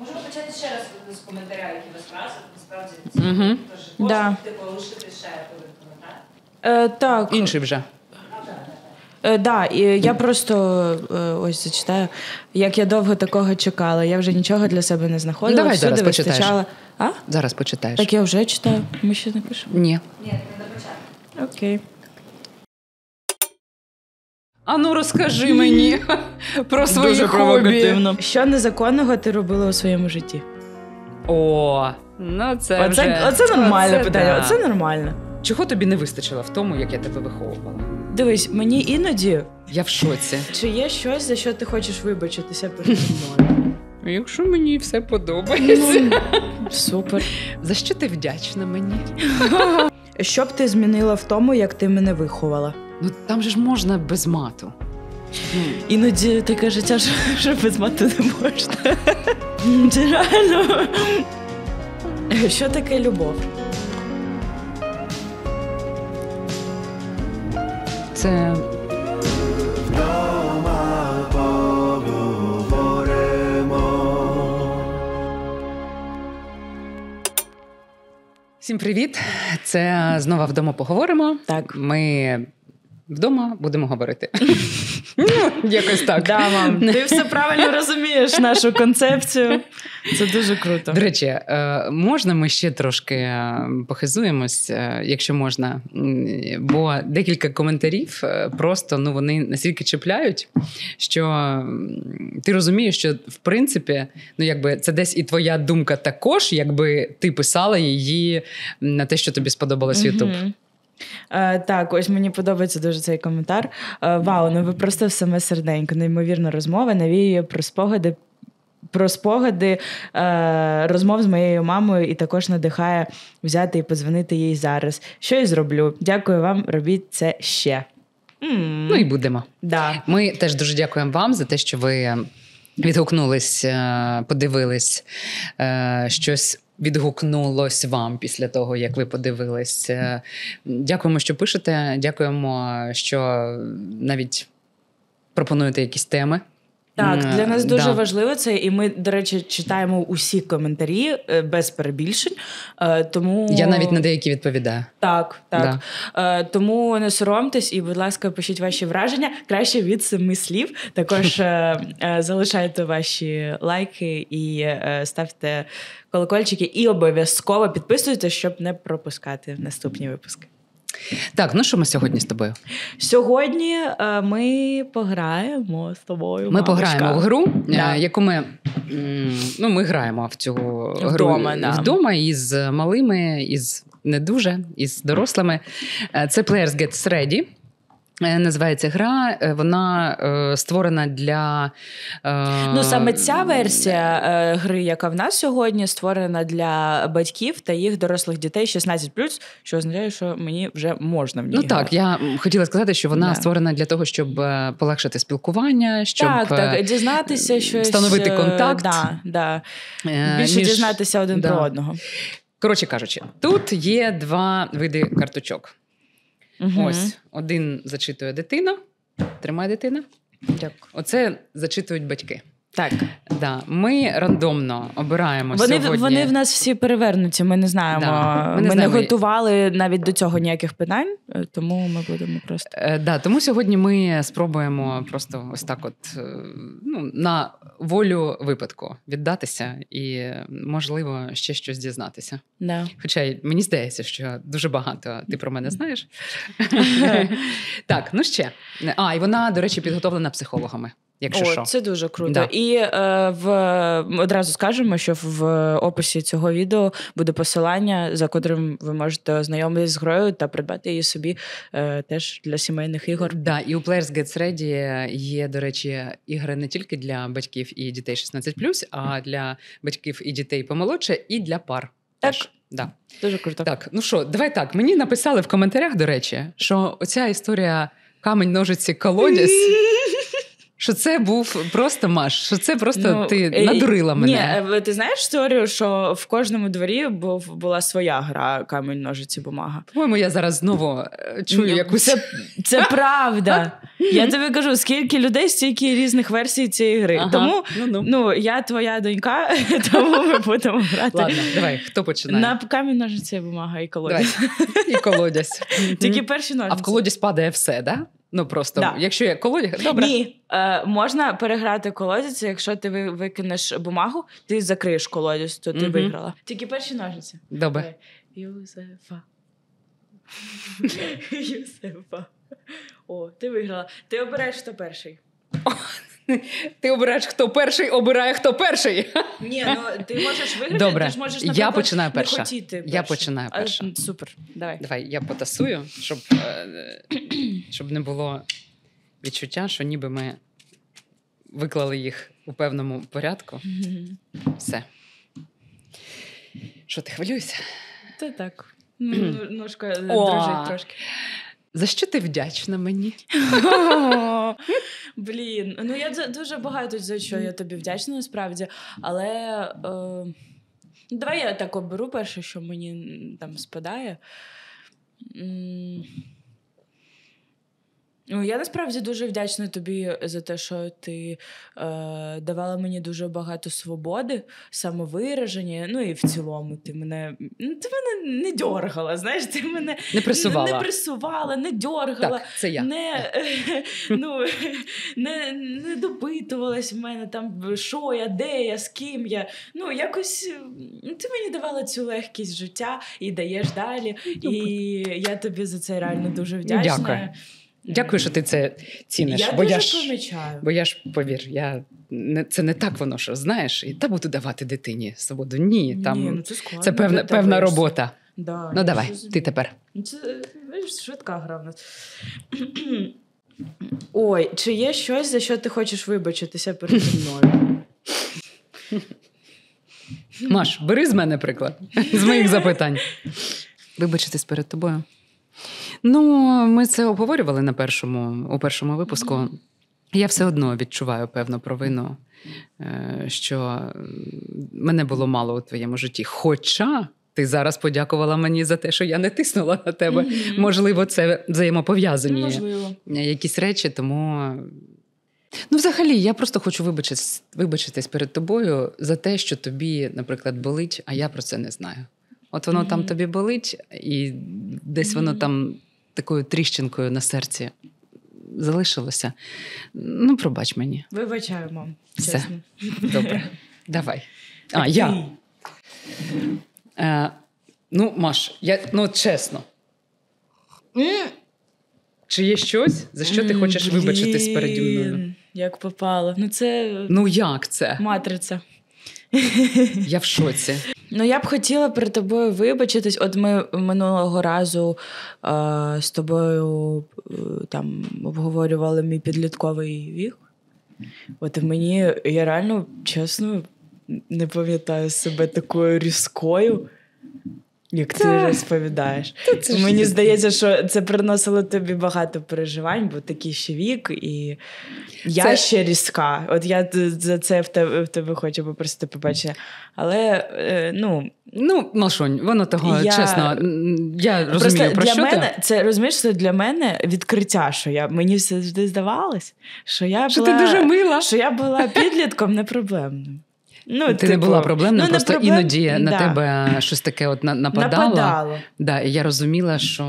Можемо почати ще раз з коментаря, який вас вразив. Насправді це може бути порушити ще один коментар. Е, так. Інший вже. Ну, е, да, і я просто е, ось зачитаю, як я довго такого чекала. Я вже нічого для себе не знаходила. Давай Всюди зараз почитаєш. А? Зараз почитаєш. Так я вже читаю. Ми ще не пишемо? Ні. Ні, не на початку. Окей. Ану, розкажи мені про свої Дуже хобі. Що незаконного ти робила у своєму житті? О, ну це оце, вже... оце нормальне оце, питання. Да. Оце нормально. Чого тобі не вистачило в тому, як я тебе виховувала? Дивись, мені іноді я в шоці. Чи є щось, за що ти хочеш вибачитися перед мною? Якщо мені все подобається, Ну, супер. За що ти вдячна мені? Що б ти змінила в тому, як ти мене виховала? Ну там же ж можна без мату. Іноді таке життя що без мати не можна. Реально. Що таке любов? Це Всім привіт! Це знову вдома поговоримо. Так, ми Вдома будемо говорити. Ну, якось так. Да, мам, Ти все правильно розумієш нашу концепцію. Це дуже круто. До речі, е, можна ми ще трошки е, похизуємось, е, якщо можна. Бо декілька коментарів просто ну вони настільки чіпляють, що ти розумієш, що в принципі, ну якби це десь і твоя думка також, якби ти писала її на те, що тобі сподобалось Ютуб. Угу. Е, так, ось мені подобається дуже цей коментар. Е, вау, ну ви просто в саме серденько, неймовірна розмова, навіює про спогади. Про спогади е, розмов з моєю мамою і також надихає взяти і подзвонити їй зараз. Що і зроблю? Дякую вам, робіть це ще. Mm. Ну і будемо. Да. Ми теж дуже дякуємо вам за те, що ви відгукнулись, е, подивились щось відгукнулось вам після того, як ви подивилися. Е, дякуємо, що пишете. Дякуємо, що навіть пропонуєте якісь теми. Так, для нас дуже да. важливо це, і ми, до речі, читаємо усі коментарі е, без перебільшень. Е, тому я навіть на деякі відповідаю. Так, так. Да. Е, тому не соромтесь і, будь ласка, пишіть ваші враження краще від семи слів. Також залишайте ваші лайки і ставте колокольчики, і обов'язково підписуйтесь, щоб не пропускати наступні випуски. Так, ну що ми сьогодні з тобою? Сьогодні е, ми пограємо з тобою. Ми мамочка. пограємо в гру, е, да. е, яку ми ну, ми граємо в цю вдома, да. вдома із малими, із не дуже, із дорослими. Е, це Players Gets Ready. Е, називається гра, е, вона е, створена для е, ну саме ця версія е, гри, яка в нас сьогодні, створена для батьків та їх дорослих дітей 16+, що означає, що мені вже можна в ній Ну грати. так. Я хотіла сказати, що вона да. створена для того, щоб е, полегшити спілкування, щоб так, так дізнатися, щось, встановити контакт, Да, да. більше між... дізнатися один да. про одного. Коротше кажучи, тут є два види карточок. Угу. Ось один зачитує дитина, тримає дитина. Дякую. Оце зачитують батьки. Так, да, ми рандомно обираємо вони, сьогодні. Вони в нас всі перевернуті. Ми не знаємо. Да, ми не, ми знаємо. не готували навіть до цього ніяких питань, е, тому ми будемо просто е, да. Тому сьогодні ми спробуємо просто ось так, от е, ну на волю випадку віддатися і можливо ще щось дізнатися. Да. Хоча мені здається, що дуже багато ти про мене знаєш. Так, ну ще а і вона до речі підготовлена психологами якщо О, що. це дуже круто. Да. І е, в одразу скажемо, що в описі цього відео буде посилання, за котрим ви можете ознайомитись з грою та придбати її собі е, теж для сімейних ігор. Да, і у Players Gets Ready є, до речі, ігри не тільки для батьків і дітей 16+, а для батьків і дітей помолодше, і для пар. Так. Теж. Да. Дуже круто. Так, ну що, давай так. Мені написали в коментарях, до речі, що оця історія камень ножиці колодязь Що це був просто маш, що це просто ну, ти е, надурила мене. Ні, е, Ти знаєш історію, що в кожному дворі був, була своя гра камінь, ножиці, бумага. По-моєму, я зараз знову е, чую ну, якусь. Це це правда. Я тобі кажу, скільки людей, стільки різних версій цієї гри. Ага. Тому ну, ну, ну я твоя донька, тому ми будемо грати. Ладно, давай, хто починає? На камінь ножиці, бумага і колодязь. Давай. І колодязь. Тільки перші ножиці. А в колодязь падає все, так? Да? Ну просто да. якщо є колодязь, добре. Ні, е, можна переграти колодязь, якщо ти викинеш бумагу, ти закриєш колодязь, то ти угу. виграла. Тільки перші ножниці. Добре. Е, Юзефа. Юзефа. О, ти виграла. Ти обираєш хто перший. ти обираєш хто перший, обирає хто перший. Ні, ну ти можеш виграти, Добре. ти ж можеш наприклад, я починаю перша. не хотіти. Перший. Я починаю перша. А, супер. Давай. Давай, я потасую, щоб. Е, щоб не було відчуття, що ніби ми виклали їх у певному порядку. Все. Що ти хвилюєшся? Та так. Ну, ну, ножка е, дрожить трошки. За що ти вдячна мені? Блін, ну я дуже багато за що я тобі вдячна насправді, але е, ну, давай я так оберу перше, що мені там спадає. М- Ну, я насправді дуже вдячна тобі е, за те, що ти е, давала мені дуже багато свободи, самовираження. Ну і в цілому, ти мене ну, ти мене не дьоргала. Знаєш, ти мене не присувала, не, присувала, не дьоргала, так, це я. не е, ну, не, не допитувалась в мене там, що я, де я, з ким я. Ну, якось е, ну, ти мені давала цю легкість життя і даєш далі. І я тобі за це реально дуже ну, вдячна. Дякую. Дякую, що ти це ціниш. Я бо дуже я ж, помічаю. Бо я ж повір, я не це не так воно, що знаєш, і та буду давати дитині свободу. Ні, там Ні, ну це складно. Це певна ну, певна робота. Да, Ну давай, щось... ти тепер. Ну, це швидка гра в нас. Ой, чи є щось, за що ти хочеш вибачитися перед мною? Маш, бери з мене приклад з моїх запитань. Вибачитись перед тобою. Ну, ми це обговорювали на першому у першому випуску. Я все одно відчуваю певну провину, е, що мене було мало у твоєму житті. Хоча ти зараз подякувала мені за те, що я не тиснула на тебе. Mm-hmm. Можливо, це взаємопов'язані ну, Можливо. якісь речі, тому. Ну, взагалі, я просто хочу вибачитись, вибачитись перед тобою за те, що тобі, наприклад, болить, а я про це не знаю. От воно mm-hmm. там тобі болить, і десь mm-hmm. воно там такою тріщинкою на серці залишилося. Ну, пробач мені. Вибачаємо. Все. Добре. Давай. А, я. Е, ну, Маш, я, ну чесно. Чи є щось, за що ти хочеш вибачитись переді мною? Як попало. Ну, це. Ну, як це? Матриця. Я в шоці. Ну, я б хотіла перед тобою вибачитись. От ми минулого разу е, з тобою е, там обговорювали мій підлітковий вік. От мені я реально чесно не пам'ятаю себе такою різкою. Як ти розповідаєш, це мені здається, що це приносило тобі багато переживань, бо такий ще вік, і я це... ще різка. От я за це в тебе в тебе хочу попросити побачення. Але е, ну ну Машунь, воно того я... чесно. Я розумію Просто про для що мене ти? це розумієш, що для мене відкриття, що я мені завжди здавалось, що я що була, ти дуже мила, що я була підлітком непроблемним. Ну, Ти типу, не була типу, проблемна, ну, просто проблем... іноді да. на тебе щось таке от нападало. нападало. Да, І я розуміла, що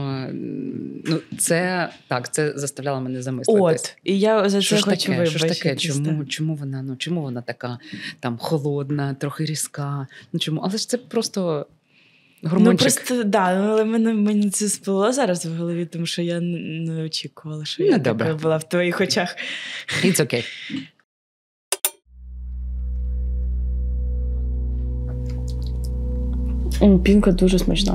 ну, це так, це заставляло мене замислитись. От, І я за це хочу вибачити. Що ж таке? Чому чому, вона ну, чому вона така там холодна, трохи різка? Ну, чому? Але ж це просто. Гормончик. Ну, просто да, але мене мені це спило зараз в голові, тому що я не очікувала, що ну, я добре. була в твоїх очах. It's okay. Пінка дуже смачна.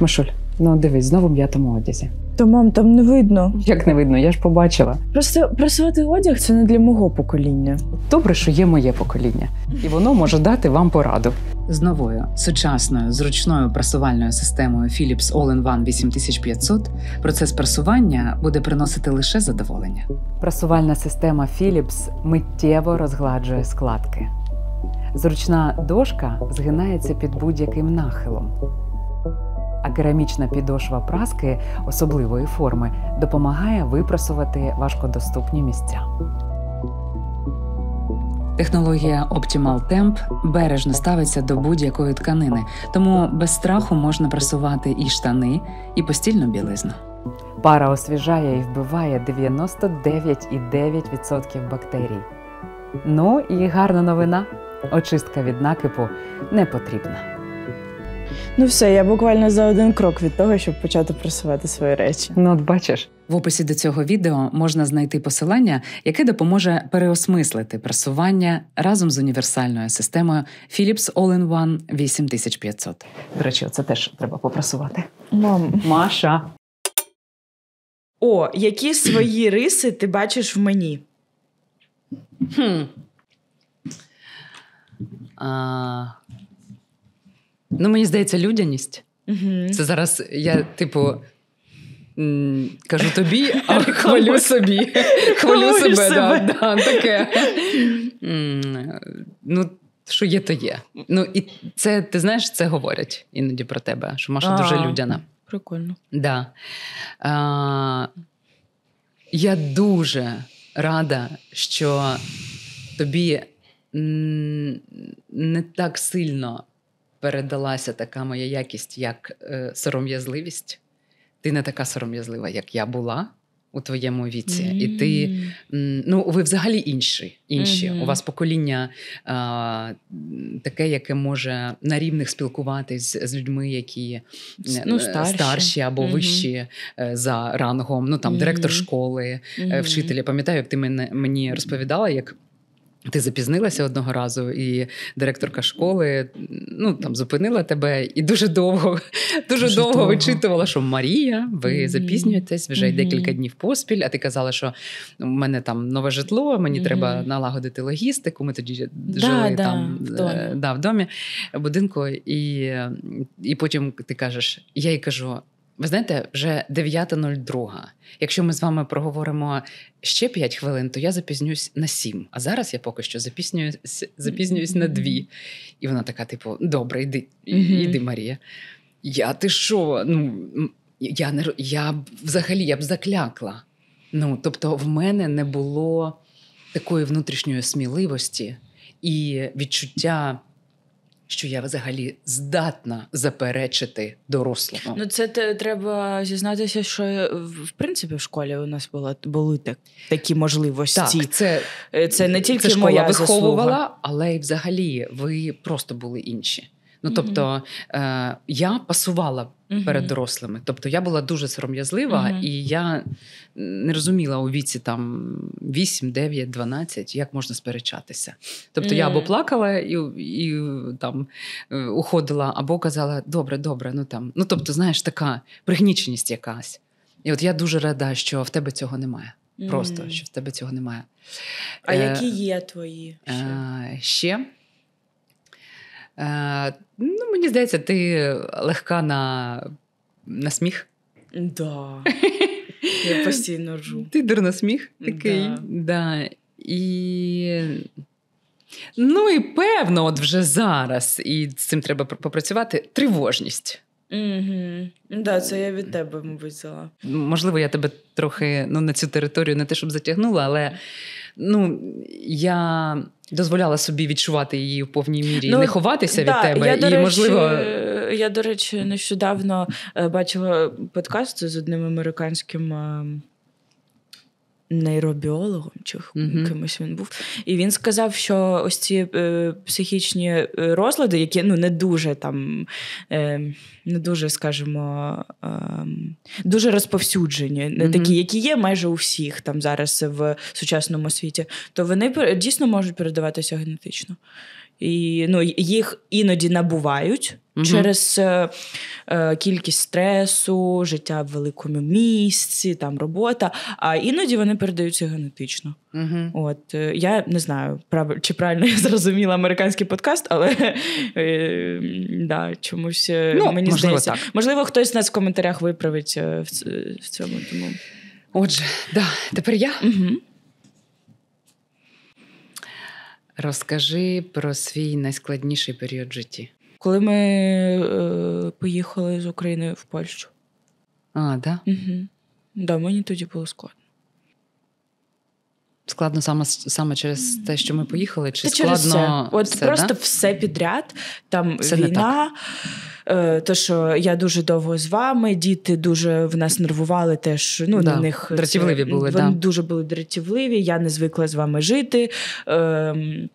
Машуль, ну дивись, знову м'ятому одязі. То мам, там не видно. Як не видно, я ж побачила. Просто просувати одяг це не для мого покоління. Добре, що є моє покоління, і воно може дати вам пораду. З новою сучасною зручною прасувальною системою Philips All-in-One 8500 процес прасування буде приносити лише задоволення. Прасувальна система Philips миттєво розгладжує складки. Зручна дошка згинається під будь-яким нахилом, а керамічна підошва праски особливої форми допомагає випрасувати важкодоступні місця. Технологія Optimal Temp бережно ставиться до будь-якої тканини, тому без страху можна прасувати і штани, і постільну білизну. Пара освіжає і вбиває 99,9% бактерій. Ну і гарна новина. Очистка від накипу не потрібна. Ну, все, я буквально за один крок від того, щоб почати просувати свої речі. Ну, от бачиш, в описі до цього відео можна знайти посилання, яке допоможе переосмислити просування разом з універсальною системою Philips All-in-One 8500. До речі, це теж треба попрасувати. Мам. Маша. О, які свої риси ти бачиш в мені? Хм. А, Ну, мені здається, людяність. Угу. Це зараз я, типу, кажу тобі, а хвалю собі. Хвалю себе, себе. Да, да, таке. ну, що є, то є. Ну, і це, ти знаєш, це говорять іноді про тебе, що Маша А. дуже людяна. Прикольно. Да. А, я дуже рада, що тобі не так сильно передалася така моя якість, як е, сором'язливість. Ти не така сором'язлива, як я була. У твоєму віці, mm-hmm. і ти ну ви взагалі інші. інші. Mm-hmm. У вас покоління а, таке, яке може на рівних спілкуватись з людьми, які е, ну, старші. старші або mm-hmm. вищі е, за рангом. Ну там директор школи, вчителя. Пам'ятаю, як ти мені розповідала, як ти запізнилася одного разу, і директорка школи ну там зупинила тебе і дуже довго, дуже, дуже довго, довго вичитувала, що Марія, ви mm-hmm. запізнюєтесь вже mm-hmm. декілька днів поспіль. А ти казала, що у мене там нове житло, мені mm-hmm. треба налагодити логістику. Ми тоді да, жили да, там в е, домі. Да, в домі будинку, і і потім ти кажеш: я їй кажу: ви знаєте, вже 9.02. Якщо ми з вами проговоримо ще 5 хвилин, то я запізнюсь на 7. А зараз я поки що запізнююсь, запізнююсь на 2. І вона така, типу, добре, йди, йди, Марія. Я ти що? Ну, Я не я взагалі я б заклякла. Ну, Тобто, в мене не було такої внутрішньої сміливості і відчуття що я взагалі здатна заперечити дорослому. Ну це треба зізнатися, що е, в принципі в школі у нас була були так, такі можливості. Так, Це е, це не тільки це моя школа виховувала, заслуга. але й взагалі ви просто були інші. Ну тобто е, я пасувала uh-huh. перед дорослими. Тобто я була дуже сором'язлива, uh-huh. і я не розуміла у віці там 8, 9, 12, як можна сперечатися. Тобто я або плакала і і там е, уходила, або казала добре, добре, ну там. Ну тобто, знаєш, така пригніченість якась. І от я дуже рада, що в тебе цього немає. Просто що в тебе цього немає. А е, які є твої ще? Е, ще? Е, ну, Мені здається, ти легка на на сміх. Да. Я постійно ржу. Ти дурносміх такий. Да. да. І... Ну і певно, от вже зараз, і з цим треба попрацювати тривожність. Угу. Да, це я від тебе, мабуть, взяла. Можливо, я тебе трохи ну, на цю територію не те, щоб затягнула, але ну, я дозволяла собі відчувати її в повній мірі, ну, не ховатися да, від тебе. Я, і, до речі, можливо... я, до речі, нещодавно е, бачила е, подкаст з одним американським ем, нейробіологом чи mm-hmm. кимось він був. І він сказав, що ось ці е, психічні е, розлади, які ну не дуже там, е, не дуже, скажімо, е, дуже розповсюджені, не mm-hmm. такі, які є майже у всіх там зараз в сучасному світі, то вони дійсно можуть передаватися генетично. І ну, Їх іноді набувають. Угу. Через е, е, кількість стресу, життя в великому місці, там робота. А іноді вони передаються генетично. Угу. От е, я не знаю, прав... чи правильно я зрозуміла американський подкаст, але е, да, чомусь е, ну, мені можливо, здається. Так. Можливо, хтось нас в коментарях виправить е, в, в цьому. Тому отже, да, тепер я. Угу. Розкажи про свій найскладніший період в житті коли ми е, поїхали з України в Польщу. А, да? Угу. Да, мені тоді було складно. Складно саме саме через те, що ми поїхали, чи Та складно через все. От все, просто да? все підряд. Там все війна, е, то що я дуже довго з вами, діти дуже в нас нервували, теж ну да. на них дратівливі були. Вони да. дуже були дратівливі. Я не звикла з вами жити. Е,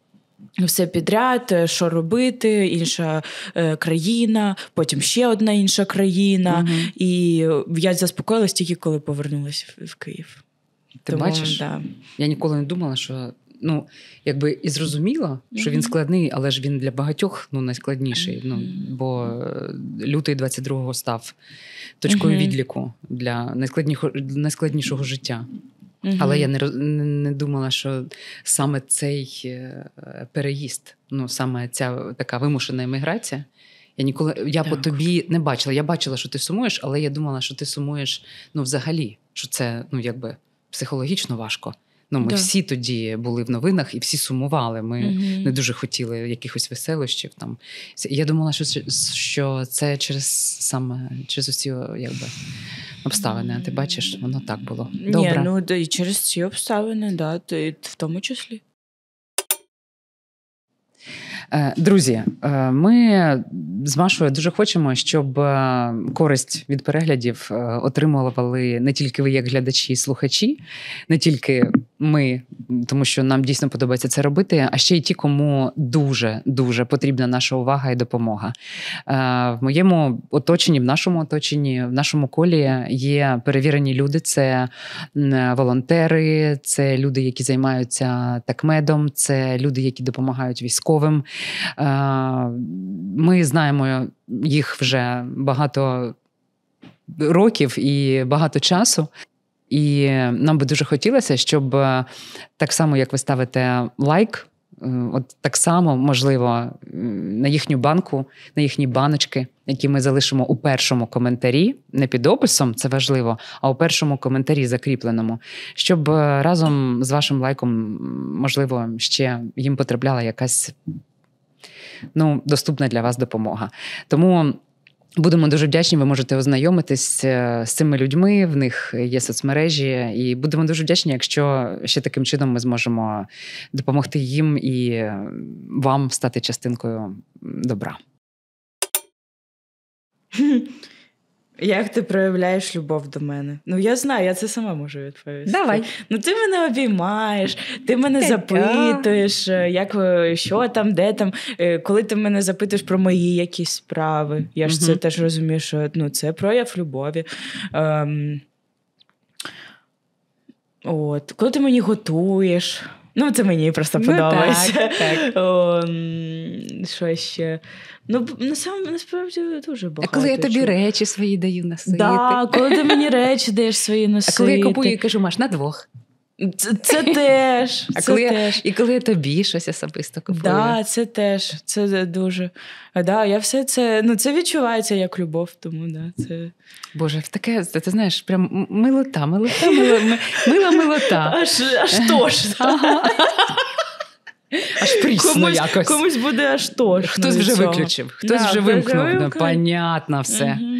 все підряд, е, що робити, інша е, країна, потім ще одна інша країна. mm І я заспокоїлась тільки коли повернулася в Київ. Ти Тому, бачиш? Да. Я ніколи не думала, що ну якби і зрозуміла, що mm-hmm. він складний, але ж він для багатьох ну найскладніший. Ну бо е, лютий 22-го став точкою mm-hmm. відліку для найскладнішого життя. Угу. Але я не не думала, що саме цей е, переїзд, ну саме ця така вимушена еміграція. Я ніколи я так. по тобі не бачила. Я бачила, що ти сумуєш, але я думала, що ти сумуєш ну взагалі, що це ну якби психологічно важко. Ну ми да. всі тоді були в новинах і всі сумували. Ми mm не дуже хотіли якихось веселощів. Там я думала, що що це через саме через усі якби обставини. А ти бачиш, воно так було добре. Ні, ну і через ці обставини, да, в тому числі. Е, друзі, е, ми з Машою дуже хочемо, щоб е, користь від переглядів отримували не тільки ви, як глядачі і слухачі, не тільки ми, тому що нам дійсно подобається це робити, а ще й ті, кому дуже дуже потрібна наша увага і допомога. Е, в моєму оточенні, в нашому оточенні, в нашому колі є перевірені люди: це волонтери, це люди, які займаються такмедом, це люди, які допомагають військовим. Е, ми знаємо їх вже багато. Років і багато часу і нам би дуже хотілося, щоб е, так само, як ви ставите лайк, е, от так само можливо на їхню банку, на їхні баночки, які ми залишимо у першому коментарі, не під описом, це важливо, а у першому коментарі закріпленому, щоб е, разом з вашим лайком, можливо, ще їм потрапляла якась ну, доступна для вас допомога. Тому. Будемо дуже вдячні. Ви можете ознайомитись е, з цими людьми. В них є соцмережі, і будемо дуже вдячні, якщо ще таким чином ми зможемо допомогти їм і вам стати частинкою добра. Як ти проявляєш любов до мене? Ну я знаю, я це сама можу відповісти. Давай. Ну ти мене обіймаєш, ти мене Та-та. запитуєш, е, як е, що там, де там. Е, коли ти мене запитуєш про мої якісь справи, я ж угу. це теж розумію, що ну, це прояв любові. Ем... От, коли ти мені готуєш, Ну, це мені просто ну, подобається. Що ще? Ну, насправді дуже багато. А коли я тобі речі свої даю носити. Да, Коли ти мені речі даєш свої носити. А коли я купую і кажу, Маш, на двох. Це, це теж. А це коли теж. І коли я тобі щось особисто купую. Да, Це теж. Це дуже. Да, я все це ну, це відчувається як любов, тому да, це. Боже, таке, ти знаєш, прям милота, милота, мила, мила милота. Аж аж то ж. Аж прісно комусь, якось. Комусь буде аж то ж. Хтось вже цього. виключив, хтось да, вже вимкнув. Вимкну. понятно все. Угу.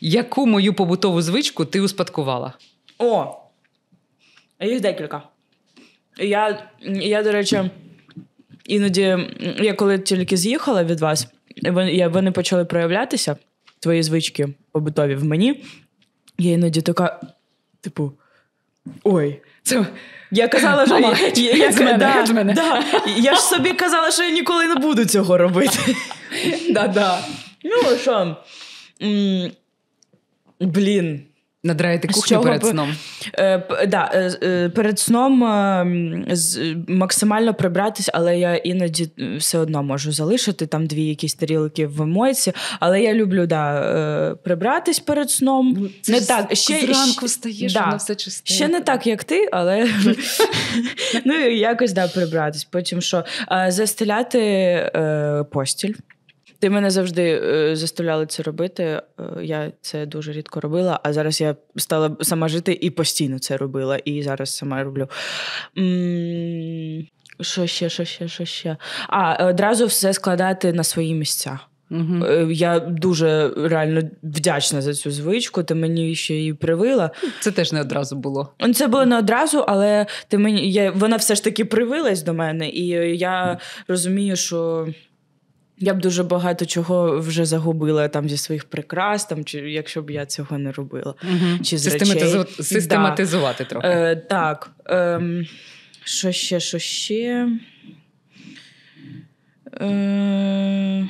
Яку мою побутову звичку ти успадкувала? О! Їх декілька. Я, я, до речі, іноді, я коли тільки з'їхала від вас, вони, вони почали проявлятися, твої звички побутові в мені. Я іноді така, типу, ой, це. Я казала, що я, я, я, мене, да, мене. Да, я ж собі казала, що я ніколи не буду цього робити. Да-да. Ну що? Блін. Надраєте кухню перед б... сном. Е, да, е, е, Перед сном е, з, максимально прибратись, але я іноді е, все одно можу залишити там дві якісь тарілки в мойці. Але я люблю да, е, прибратись перед сном. Ну, це не ж так. Ще, Зранку стаєш, да. воно все чисте. Ще не так, як ти, але ну, якось да, прибратись. Потім що? Застеляти постіль. Ти мене завжди е, заставляли це робити. Е, я це дуже рідко робила, а зараз я стала сама жити і постійно це робила. І зараз сама роблю. Що ще, що ще, що ще? А одразу все складати на свої місця. Угу. Я дуже реально вдячна за цю звичку. Ти мені ще її привила. Це теж не одразу було. Це було не одразу, але ти мені я вона все ж таки привилась до мене, і я розумію, що. Я б дуже багато чого вже загубила там зі своїх прикрас, там чи якщо б я цього не робила. Угу. Чи з Систематизу... речей. Систематизувати да. трохи. Е, Так. Е, Що ще, що ще? Е,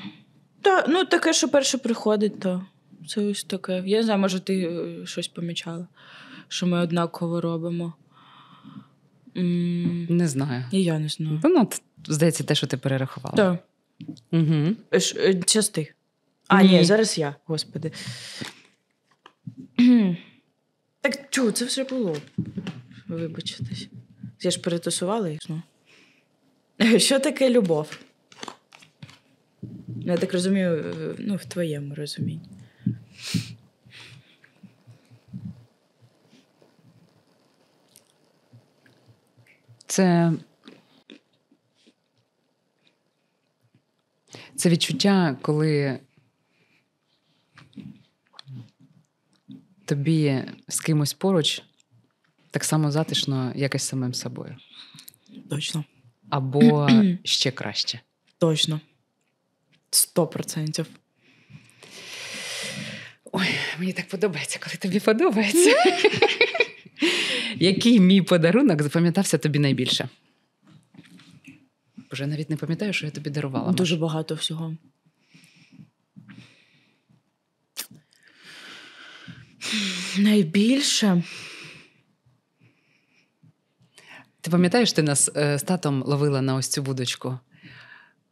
та, Ну, таке, що перше приходить, то це ось таке. Я не знаю, може, ти е, щось помічала, що ми однаково робимо. М- не знаю. І я не знаю. Ну, Здається, те, що ти перерахувала. Так. Да. Угу. Части. А, ні. ні, зараз я, господи. Так чого, це все було? Вибачитись. Я ж перетусувала їх. Ну. Що таке любов? Я так розумію, е, ну, в твоєму розумінні. Це Це відчуття, коли тобі з кимось поруч так само затишно, як і з самим собою. Точно. Або ще краще. Точно. Сто процентів. Ой, мені так подобається, коли тобі подобається. Який мій подарунок запам'ятався тобі найбільше? Боже, типу, я навіть не пам'ятаю, що я тобі дарувала. Дуже багато всього. Найбільше. Ти пам'ятаєш, ти нас е, з татом ловила на ось цю будочку?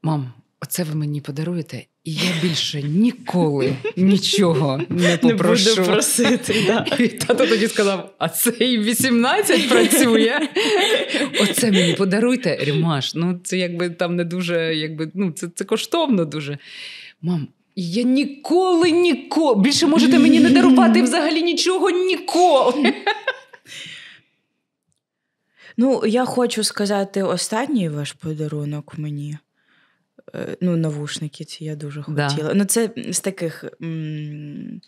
Мам, оце ви мені подаруєте, і я більше ніколи нічого не попрошу. Не буду просити, да. І тато тоді сказав: а цей і 18 працює. Оце мені подаруйте, Рімаш. Ну, це якби там не дуже, якби ну, це це коштовно дуже. Мам, я ніколи, ніколи. Більше можете мені не дарувати взагалі нічого ніколи. Ну, я хочу сказати останній ваш подарунок мені. Е, ну, навушники ці я дуже хотіла. Да. Ну, це з таких м-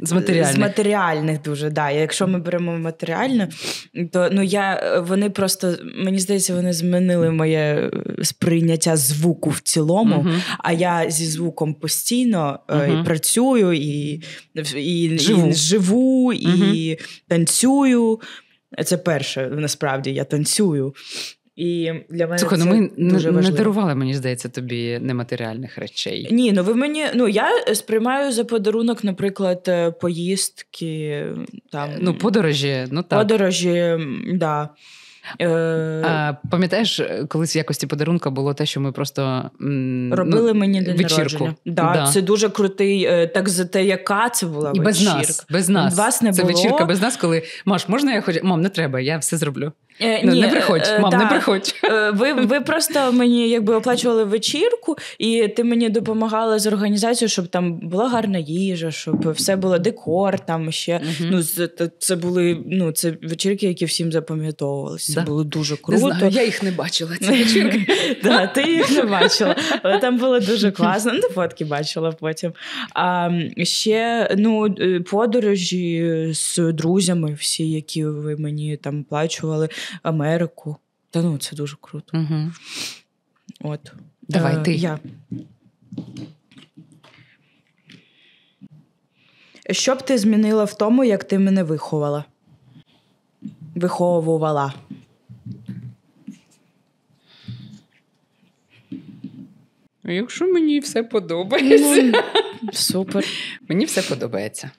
з матеріальних з матеріальних дуже. да. Якщо ми беремо матеріальне, то ну я вони просто мені здається, вони змінили моє е, сприйняття звуку в цілому. Uh-huh. А я зі звуком постійно uh-huh. і працюю і і живу, і, живу, uh-huh. і танцюю. Це перше, насправді я танцюю. І для мене Слухай, ну ми дуже не важливо. дарували, мені здається, тобі нематеріальних речей. Ні, ну ви мені ну я е, сприймаю за подарунок, наприклад, е, поїздки там ну подорожі, ну так. подорожі, да. Е, а, Пам'ятаєш, колись в якості подарунка було те, що ми просто м, ну, робили ну, мені день вечірку. Да, да. Це дуже крутий, так за те, яка це була І вечірка. Без нас, без нас. Вас не це було. вечірка без нас, коли Маш, можна я хоч... Мам, не треба, я все зроблю. Е, ну, ні, Не приходь, е, мам, та, не приходь. Е, ви ви просто мені якби оплачували вечірку, і ти мені допомагала з організацією, щоб там була гарна їжа, щоб все було декор. Там ще uh ну це, це були ну це вечірки, які всім запам'ятовувалися. Да. Це було дуже круто. Не знаю, Я їх не бачила. Ці вечірки. Да, ти їх не бачила, там було дуже класно. Ну, фотки бачила потім. А ще ну подорожі з друзями, всі, які ви мені там плачували. Америку. Та ну це дуже круто. Угу. От. Давай е, ти. Я. Що б ти змінила в тому, як ти мене виховала? Виховувала. Якщо мені все подобається. Ну, супер. Мені все подобається.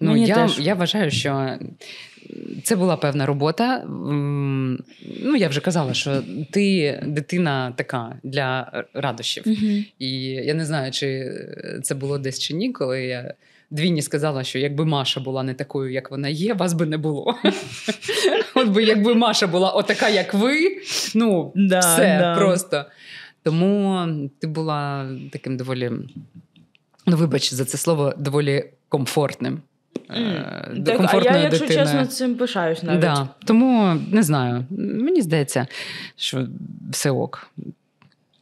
Ну, мені я теж. я вважаю, що це була певна робота. Ну, я вже казала, що ти дитина така для радощів. mm І я не знаю, чи це було десь чи ні, коли я двійні сказала, що якби Маша була не такою, як вона є, вас би не було. От би якби Маша була отака, як ви, ну все просто. Тому ти була таким доволі, ну вибач за це слово, доволі комфортним mm. Е, до А я, якщо дитини. чесно, цим пишаюсь навіть. Да. Тому не знаю. Мені здається, що все ок.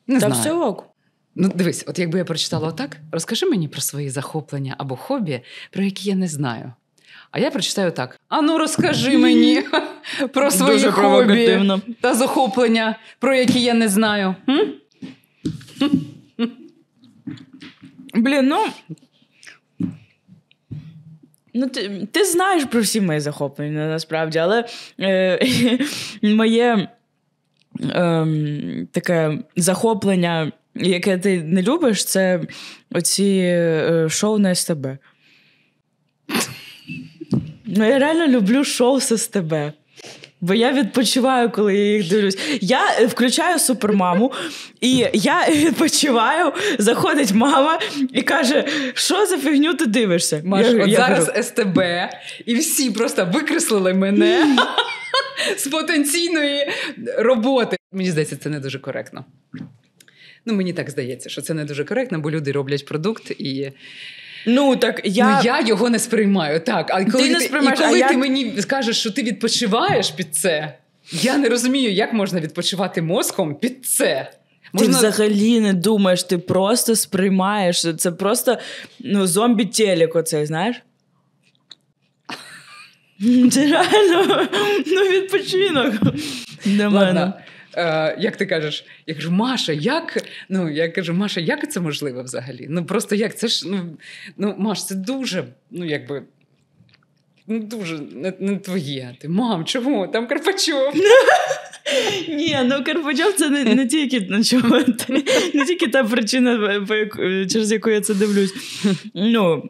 Не Та знаю. все ок. Ну, дивись, от якби я прочитала отак, розкажи мені про свої захоплення або хобі, про які я не знаю. А я прочитаю так: а ну розкажи мені про свої Дуже хобі та захоплення, про які я не знаю. Блін, ну Ну, ти ти знаєш про всі мої захоплення насправді, але е, моє е, таке захоплення, яке ти не любиш, це оці е, шоу на СТБ. Ну, я реально люблю шоу з СТБ. Бо я відпочиваю, коли я їх дивлюсь. Я е, включаю супермаму, і я відпочиваю. Заходить мама і каже: Що за фігню ти дивишся? Маш, я, от я зараз кажу. СТБ, і всі просто викреслили мене з потенційної роботи. Мені здається, це не дуже коректно. Ну, мені так здається, що це не дуже коректно, бо люди роблять продукт і Ну так я Ну, я його не сприймаю. Так, а коли ти, не ти, і коли а ти я... мені скажеш, що ти відпочиваєш під це, я не розумію, як можна відпочивати мозком під це. Можна... Ти взагалі не думаєш, ти просто сприймаєш. Це просто ну, зомбі телек оцей, знаєш? Це реально ну, відпочинок для мене е, як ти кажеш, я кажу, Маша, як? Ну, я кажу, Маша, як це можливо взагалі? Ну просто як це ж ну, ну Маш, це дуже, ну якби. Ну, дуже не, не твоє. Ти мам, чого? Там Карпачов. Ні, ну Карпачов це не не тільки ну, чого, не тільки та причина, по через яку я це дивлюсь. Ну,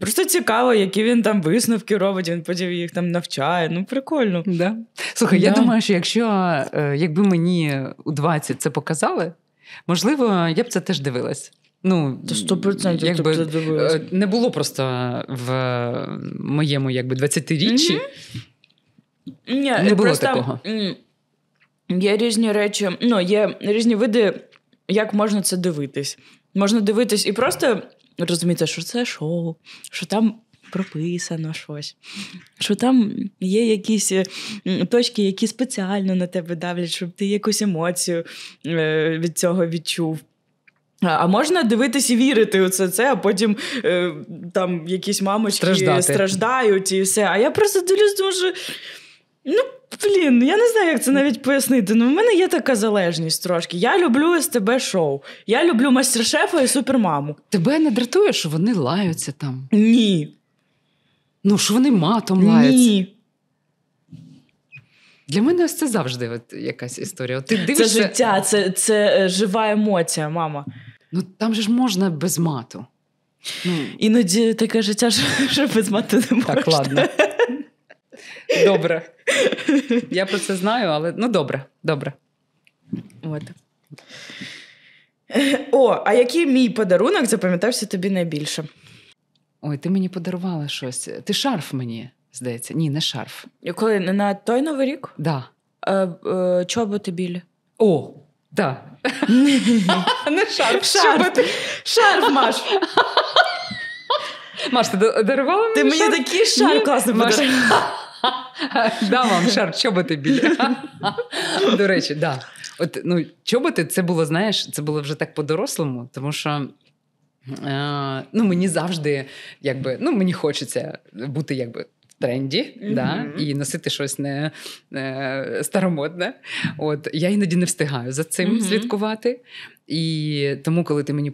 Просто цікаво, які він там висновки робить, він потім їх там навчає. Ну, прикольно. Да. Слухай, да. я думаю, що якщо е, якби мені у 20 це показали, можливо, я б це теж дивилась. Ну, 100% якби, це дивилась. Е, не було просто в моєму якби 20-річчі. Mm-hmm. Ні, Не було просто, такого. Є різні речі, ну, є різні види, як можна це дивитись. Можна дивитись і просто розуміти, що це шоу, що там. Прописано щось, що там є якісь е, точки, які спеціально на тебе давлять, щоб ти якусь емоцію е, від цього відчув. А можна дивитись і вірити у це, це а потім е, там якісь мамочки Страждати. страждають і все. А я просто дивлюсь, думаю, що ну, Блін, ну я не знаю, як це навіть пояснити. Ну, в мене є така залежність трошки. Я люблю з тебе шоу. Я люблю мастер-шефа і супермаму. Тебе не дратує, що вони лаються там? Ні. Ну, що вони матом лаються? Ні. Для мене ось це завжди от якась історія. ти дивишся... Це життя, це це е, жива емоція, мама. Ну там же ж можна без мату. Ну. Іноді таке життя що без мату не можна. Так, ладно. Добре. Я про це знаю, але ну добре, добре. От. О, а який мій подарунок запам'ятався тобі найбільше? Ой, ти мені подарувала щось. Ти шарф мені, здається. Ні, не шарф. коли на той новий рік? Да. Е, е, чоботи білі. О, так. Не шарф. Шарф, шарф Маш. Маш, ти дарувала мені? Ти мені такий шарф класний подарувала. Дам вам шар чоботи білі. До речі, да. От ну, чоботи це було, знаєш, це було вже так по-дорослому, тому що. Е, ну, Мені завжди, якби, ну, мені хочеться бути якби в тренді mm-hmm. да, і носити щось не, не старомодне. От Я іноді не встигаю за цим mm-hmm. слідкувати. І тому, коли ти мені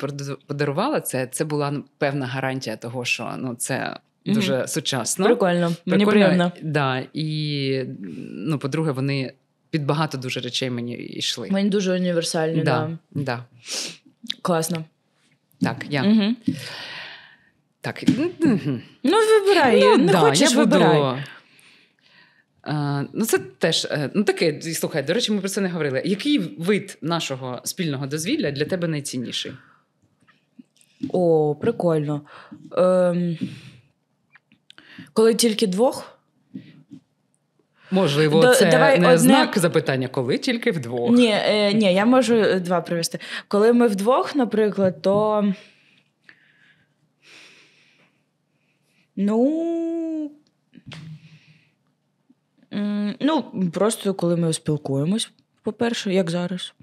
подарувала це, це була ну, певна гарантія того, що ну, це дуже mm-hmm. сучасно. Прикольно, мені приємно. Да. І ну, по-друге, вони під багато дуже речей мені йшли. Мені дуже універсальні, да. да. да. Класно. Так, я. Mm-hmm. Так. Ну, вибирай. Ну, не да, хочеш, вибирай. ну, це теж е, ну таке. Слухай, до речі, ми про це не говорили. Який вид нашого спільного дозвілля для тебе найцінніший? О, прикольно. Ем... Коли тільки двох? Можливо, До, це давай не одне... знак запитання, коли тільки вдвох. Ні, е, ні, я можу е, два привести. Коли ми вдвох, наприклад, то. Ну. Ну, просто коли ми спілкуємось, по-перше, як зараз.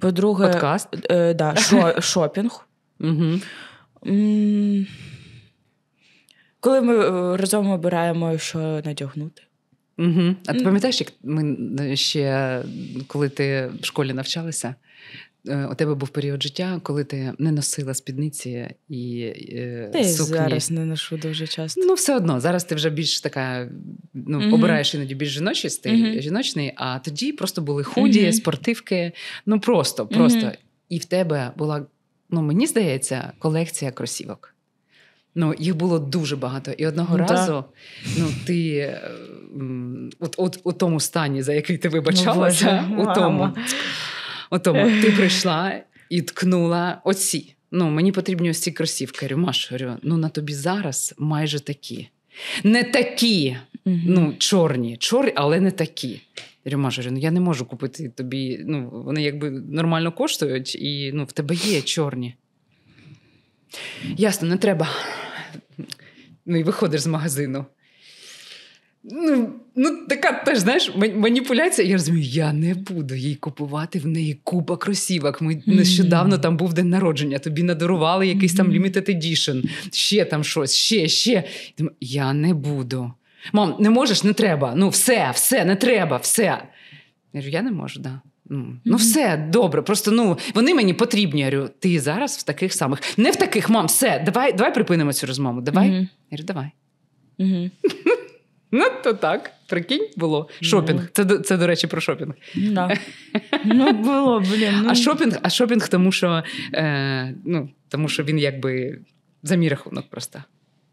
По-друге, Подкаст? Е, да, шо, шопінг. Угу коли ми е, разом обираємо, що надягнути. Угу. А ти пам'ятаєш, як ми е, ще коли ти в школі навчалася? Е, у тебе був період життя, коли ти не носила спідниці і Та сукні. зараз не ношу дуже часто. Ну, все одно. Зараз ти вже більш така, ну, mm-hmm. обираєш іноді більш жіночий стиль, mm-hmm. жіночний, а тоді просто були худі, mm-hmm. спортивки. Ну просто, просто. І в тебе була, ну мені здається, колекція кросівок. Ну, їх було дуже багато. І одного ну, разу, ну ти е, от, от, у тому стані, за який ти вибачалася, ну, у тому, у тому ти прийшла і ткнула оці. Ну, мені потрібні ось ці кросівки. Рюмаш, говорю, ну на тобі зараз майже такі. Не такі, mm ну, чорні, чорні, але не такі. Рюмаш, говорю, ну я не можу купити тобі. Ну, вони якби нормально коштують, і ну, в тебе є чорні. Ясно, не треба ну і виходиш з магазину. Ну, ну така теж знаєш, маніпуляція. Я розумію, я не буду їй купувати в неї купа кросівок. Ми mm-hmm. нещодавно там був день народження. Тобі надарували якийсь там limited edition, ще там щось, ще, ще. Я не буду. Мам, не можеш, не треба. Ну, все, все, не треба, все. Я кажу, я не можу, да. Ну ну все добре. Просто ну вони мені потрібні. Я говорю, ти зараз в таких самих. Не в таких, мам, все, давай давай припинимо цю розмову. Давай. Я говорю, давай. Ну, то так, прикинь, було. Шопінг. Це, це до речі, про шопінг. Да. Ну, було, блін. Ну. А шопінг, а шопінг, тому що е, ну, тому що він якби за мій рахунок просто.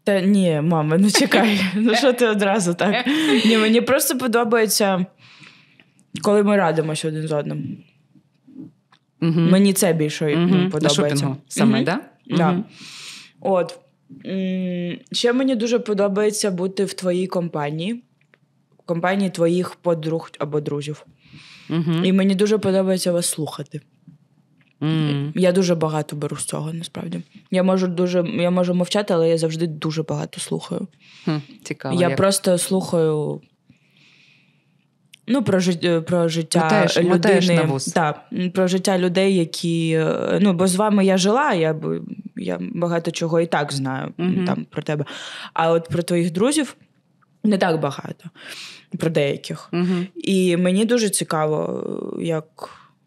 Та ні, мама, ну чекай, ну що ти одразу так? Ні, Мені просто подобається коли ми радимося один з одним. Угу. Мені це більше угу. подобається. На Саме, угу. да? Да. От. Ще мені дуже подобається бути в твоїй компанії, в компанії твоїх подруг або друзів. І мені дуже подобається вас слухати. Mm. Я дуже багато беру з цього, насправді. Я можу дуже я можу мовчати, але я завжди дуже багато слухаю. Хм, цікаво. Я як... просто слухаю Ну, про життя е, про життя теж, людини. Та, про життя людей, які. Е, ну, бо з вами я жила, я я багато чого і так знаю угу. там про тебе. А от про твоїх друзів не так багато, про деяких. Угу. І мені дуже цікаво, як.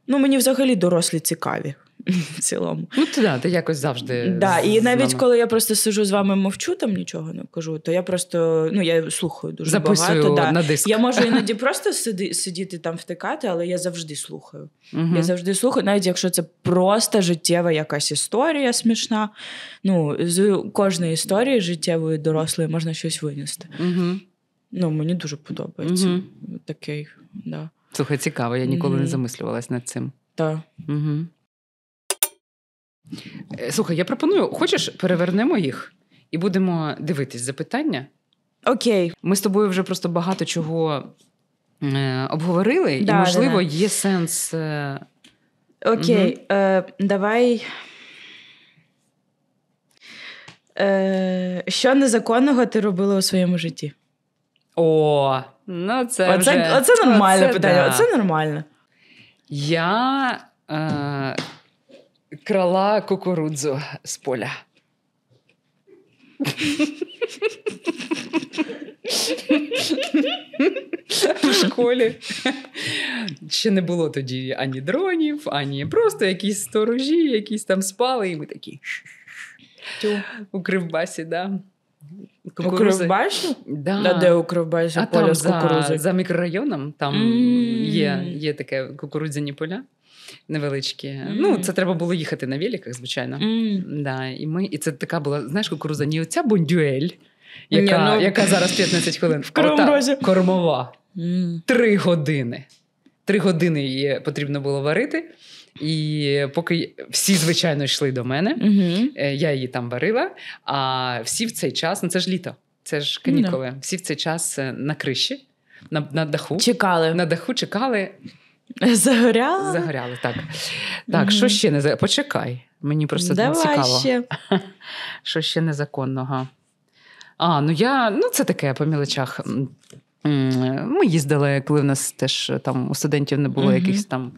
Ну, мені взагалі дорослі цікаві в цілому. Ну, то, да, ти якось завжди. Да, І навіть коли я просто сижу з вами мовчу, там нічого не кажу, то я просто ну, я слухаю дуже Записую багато. Да. диск. Я можу іноді просто сиди, сидіти там втикати, але я завжди слухаю. Угу. Я завжди слухаю, навіть якщо це просто життєва якась історія смішна. Ну, З кожної історії життєвої дорослої можна щось винести. Угу. Ну, Мені дуже подобається угу. такий. да. Слухай, цікаво, я ніколи mm. не замислювалася над цим. Так. Угу. Е, слухай, я пропоную, хочеш, перевернемо їх і будемо дивитись запитання? Окей. Ми з тобою вже просто багато чого е, обговорили, да, і, можливо, да, да. є сенс. Е... Окей, угу. е, давай. Е, Що незаконного ти робила у своєму житті? О, ну це. Оце, вже... оце нормальне оце, питання. Оце нормально. Я. Е, крала кукурудзу з поля. В школі ще не було тоді ані дронів, ані просто якісь сторожі, якісь там спали, і ми такі у кривбасі, да. У Кривбасі? Да. Да, де у Кривбасі а поле там з кукурузи. За, за мікрорайоном там mm. є є таке кукурудзяні поля невеличкі. Mm. Ну, це треба було їхати на великах, звичайно. Mm. Да, І ми, і це така була, знаєш, кукуруза, не оця бондюель, яка ну... яка зараз 15 хвилин в Ота, кормова. Три години. Три години її потрібно було варити. І поки всі, звичайно, йшли до мене, угу. я її там варила. А всі в цей час, ну це ж літо, це ж канікули. Ну всі в цей час е, на криші, на на даху. Чекали. На даху чекали, Загоряли, Загоряла, так. Так, mm-hmm. що ще не за Почекай, мені просто Давай цікаво. ще. Що ще незаконного? А, ну я, ну це таке по мілочах. Ми їздили, коли в нас теж там у студентів не було mm-hmm. якихось там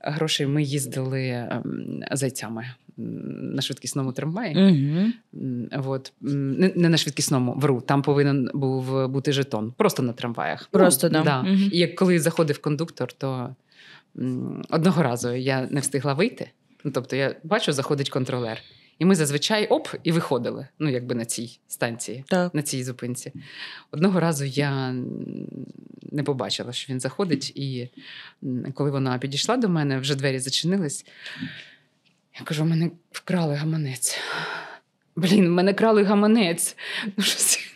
грошей. Ми їздили ем, зайцями на швидкісному трамваї. Mm-hmm. От. Не, не на швидкісному вру, там повинен був бути жетон, просто на трамваях. Ну, просто ну, да. Mm-hmm. І як коли заходив кондуктор, то одного разу я не встигла вийти. Ну, Тобто, я бачу, заходить контролер. І ми зазвичай оп, і виходили. Ну, якби на цій станції, так. на цій зупинці. Одного разу я не побачила, що він заходить, і коли вона підійшла до мене, вже двері зачинились. Я кажу: мене вкрали гаманець. Блін, мене крали гаманець. Ну, щось...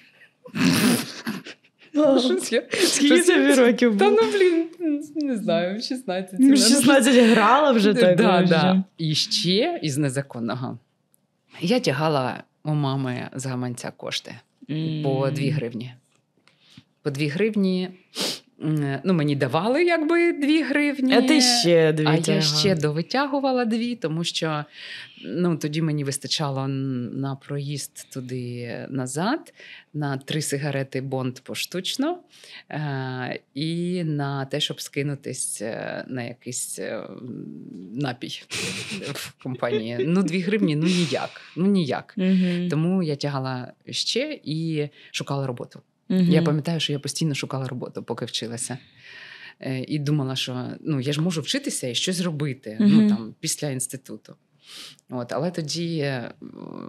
Скільки років було? Та ну блін, не знаю, 16. 16 ну, грала вже так. Да, ну, І ще із незаконного. Я тягала у мами з гаманця кошти по 2 гривні. По 2 гривні Е, ну, Мені давали якби дві гривні. А ти ще дві А я ще довитягувала дві, тому що ну, тоді мені вистачало на проїзд туди назад, на три сигарети бонд поштучно, е, і на те, щоб скинутись е, на якийсь напій в компанії. Ну, дві гривні ну ніяк. ну ніяк. Тому я тягала ще і шукала роботу. Угу. Я пам'ятаю, що я постійно шукала роботу, поки вчилася. Е, і думала, що ну я ж можу вчитися і щось робити угу. ну, там, після інституту. От, Але тоді е,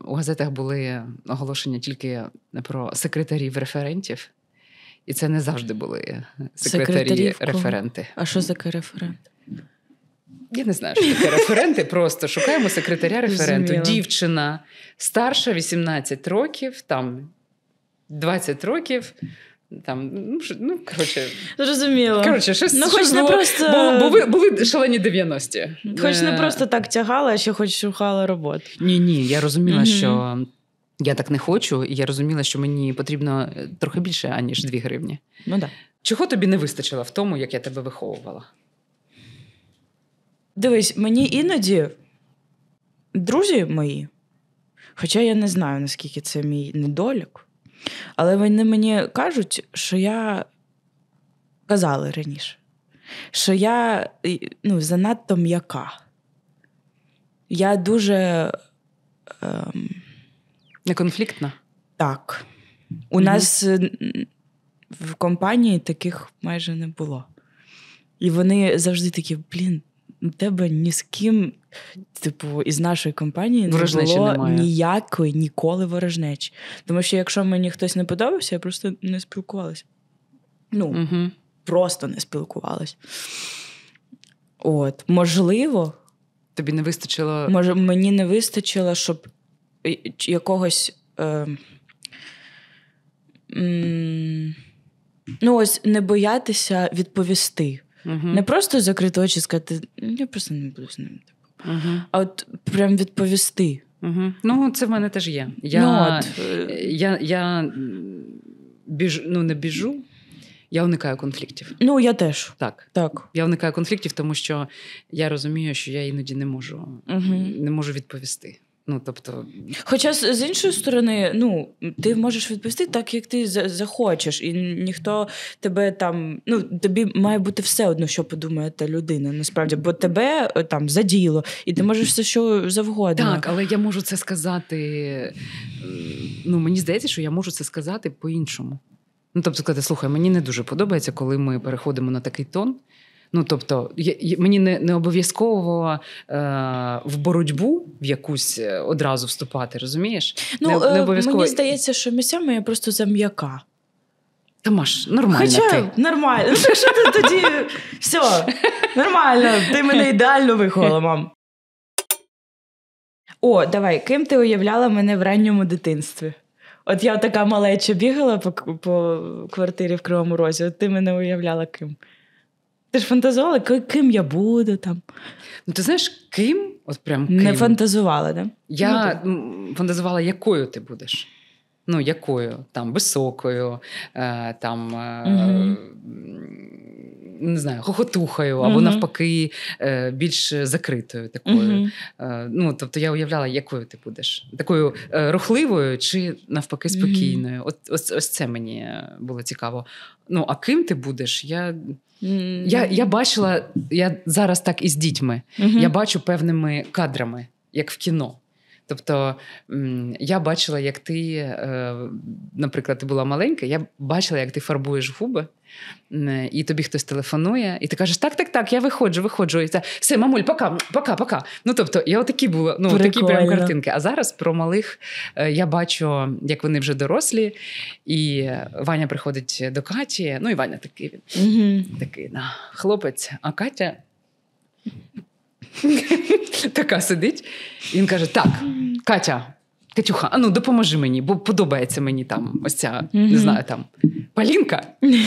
у газетах були оголошення тільки про секретарів-референтів, і це не завжди були секретарі-референти. А що за референт? Я не знаю, що таке референти. Просто шукаємо секретаря референту. Дівчина старша, 18 років, там 20 років. Там, ну, ну коротше, Зрозуміло. Коротше, щось, ну, щось хоч було, не просто... Бо, були шалені 90-ті. Хоч не е. просто так тягала, а ще хоч шухала роботу. Ні, ні, я розуміла, mm що я так не хочу, і я розуміла, що мені потрібно е, трохи більше, аніж 2 гривні. Ну, да. Чого тобі не вистачило в тому, як я тебе виховувала? Дивись, мені іноді друзі мої, хоча я не знаю, наскільки це мій недолік. Але вони мені кажуть, що я казали раніше, що я ну, занадто м'яка. Я дуже. Ем... Неконфліктна? Так. У mm нас е, в компанії таких майже не було. І вони завжди такі, блін, тебе ні з ким, типу, із нашої компанії Ворожнечі не було немає. ніякої ніколи ворожнечі. Тому що якщо мені хтось не подобався, я просто не спілкувалася. Ну, угу. просто не спілкувалась. От, можливо, тобі не вистачило. Може, мені не вистачило, щоб е, якогось. Е, м- Ну, ось не боятися відповісти. Не просто закрити очі і сказати, я просто не буду з ним. Угу. А от прям відповісти. Угу. Ну, це в мене теж є. Я ну, от. Е, я, я біж, ну, не біжу, я уникаю конфліктів. Ну, я теж. Так. так. Я уникаю конфліктів, тому що я розумію, що я іноді не можу, угу. не можу відповісти. Ну, тобто, хоча з іншої сторони, ну ти можеш відповісти так, як ти захочеш, і ніхто тебе там. Ну тобі має бути все одно, що подумає та людина, насправді, бо тебе е, там заділо, і ти можеш все що завгодно. Так, але я можу це сказати. Е, ну мені здається, що я можу це сказати по-іншому. Ну тобто, сказати, слухай, мені не дуже подобається, коли ми переходимо на такий тон. Ну тобто, я, мені не не обов'язково е, в боротьбу в якусь е, одразу вступати, розумієш? Ну не, не е, обов'язково. мені здається, що місцями я просто зам'яка. Та маш, нормально. Хоча ти. нормально. Ну, що ти тоді все нормально, ти мене ідеально виховала, мам. О, давай, ким ти уявляла мене в ранньому дитинстві? От я така малеча бігала по по квартирі в Кривому Розі, от ти мене уявляла ким? Ти ж фантазувала, ким я буду там. Ну, ти знаєш, ким? От прям ким? Не фантазувала, да? Я ну, фантазувала, якою ти будеш. Ну, якою? Там, високою, е, там. Угу не знаю, хохотухою або mm-hmm. навпаки е, більш закритою такою. Mm-hmm. Ну, Тобто я уявляла, якою ти будеш такою е, рухливою чи навпаки спокійною. От ось, ось це мені було цікаво. Ну, а ким ти будеш? Я я, я бачила, я зараз так і з дітьми. Я бачу певними кадрами, як в кіно. Тобто я бачила, як ти, наприклад, ти була маленька, я бачила, як ти фарбуєш губи і тобі хтось телефонує, і ти кажеш, так, так, так, я виходжу, виходжу. І це все, мамуль, пока, пока, пока. Ну тобто, я отакі були, ну Прикольно. такі прям картинки. А зараз про малих е, я бачу, як вони вже дорослі, і Ваня приходить до Каті. Ну і Ваня такий він угу. такий на хлопець, а Катя. Така сидить, і він каже: Так, Катя, Катюха, а ну допоможи мені, бо подобається мені там ось ця, mm-hmm. не знаю, там Палінка.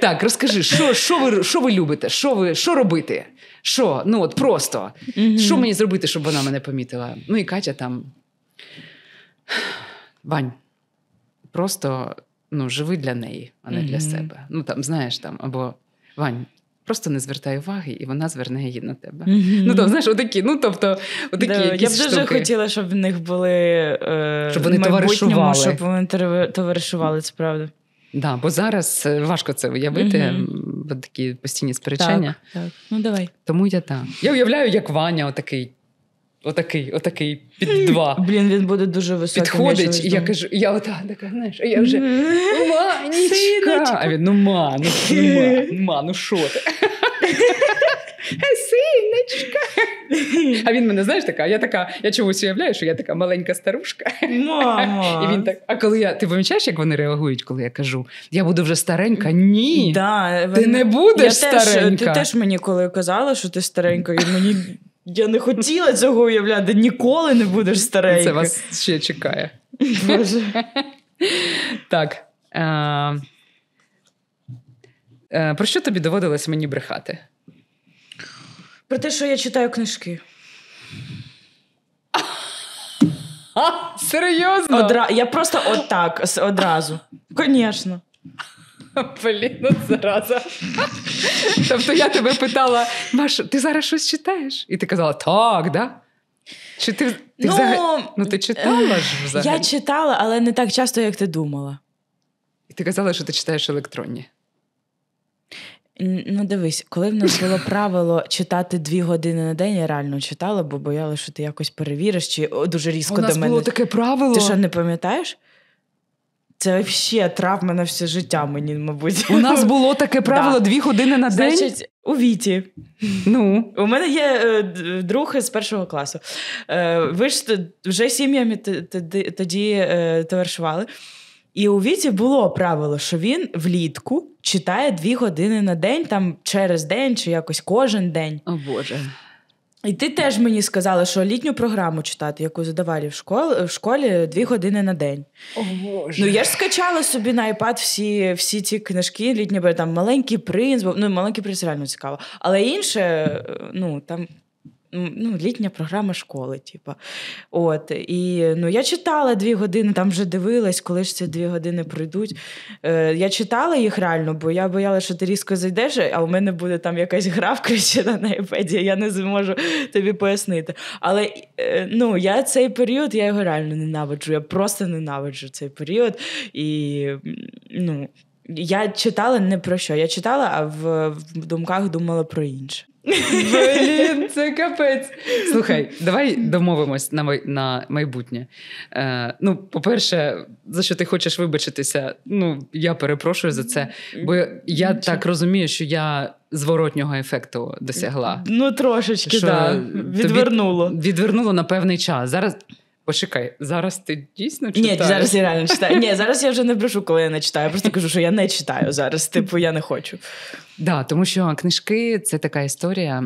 Так, розкажи, що що, ви що ви любите? Що ви що робити? Що? Ну от просто. Mm-hmm. Що мені зробити, щоб вона мене помітила? Ну і Катя там. Вань, просто ну, живи для неї, а не mm-hmm. для себе. Ну там, знаєш, там, або Вань, просто не звертай уваги, і вона зверне її на тебе. Mm-hmm. Ну то знаєш, отакі, ну тобто, отакі да, якісь я б дуже штуки. хотіла, щоб в них були е, щоб вони товаришували. Щоб вони товаришували, це правда. Да, бо зараз е, важко це уявити, mm-hmm. такі постійні сперечання. Так, так. Ну давай. Тому я так. Я уявляю, як Ваня, отакий Отакий, отакий, під два. Блін, він буде дуже високий. Підходить, і я кажу, я ота така, знаєш, а я вже манічка. А він ну ма, ну ма, ну ма, ну що ти? «Е, синочка. А він мене, знаєш, така, я така, я чомусь уявляю, що я така маленька старушка. Мама. І він так, а коли я, ти помічаєш, як вони реагують, коли я кажу, я буду вже старенька? Ні. Да, Ти не будеш старенька. Ти теж мені коли казала, що ти старенька, і мені я не хотіла цього уявляти, ніколи не будеш старенька. Це вас ще чекає. Боже. Так. Е, е, про що тобі доводилось мені брехати? Про те, що я читаю книжки. А, Серйозно? Одра... Я просто отак одразу. Звісно. Блін, ну зараза. Тобто я тебе питала, Маш, ти зараз щось читаєш? І ти казала, так, да? Чи ти ти, ну, взагалі... ну, ти читала ж взагалі? Я читала, але не так часто, як ти думала. І ти казала, що ти читаєш електронні. Ну, дивись, коли в нас було правило читати дві години на день, я реально читала, бо боялася, що ти якось перевіриш, чи дуже різко У нас до мене. було таке правило. Ти що не пам'ятаєш? Це взагалі травма на все життя, мені мабуть. У нас було таке правило дві години на день. Значить, у віті. Ну. У мене є е, друг з першого класу. Е, ви ж вже сім'ями тоді е, товаришували. І у віті було правило, що він влітку читає дві години на день, там через день чи якось кожен день. О Боже. І ти теж мені сказала, що літню програму читати, яку задавали в школі в школі дві години на день. О, Боже. Ну я ж скачала собі на iPad всі всі ці книжки, літні там маленький принц, бо ну маленький принц реально цікаво. Але інше, е, ну там ну, літня програма школи. Типу. От, і ну, Я читала дві години, там вже дивилась, коли ж ці дві години пройдуть. Е, Я читала їх реально, бо я боялася, що ти різко зайдеш, а у мене буде там якась гра включена на iPad, я не зможу тобі пояснити. Але е, ну, я цей період я його реально ненавиджу. Я просто ненавиджу цей період. І ну, я читала не про що. Я читала, а в, в думках думала про інше. Блін, це капець. Слухай, давай домовимось на май... на майбутнє. Е, Ну, по-перше, за що ти хочеш вибачитися? Ну, я перепрошую за це, бо я Чого? так розумію, що я зворотнього ефекту досягла. Ну, трошечки, так. Да. Відвернуло. Від... Відвернуло на певний час. Зараз Почекай, зараз ти дійсно читаєш? Ні, зараз я реально читаю. Ні, зараз я вже не брешу, коли я не читаю. Я Просто кажу, що я не читаю зараз. Типу, я не хочу. Да, тому що книжки це така історія.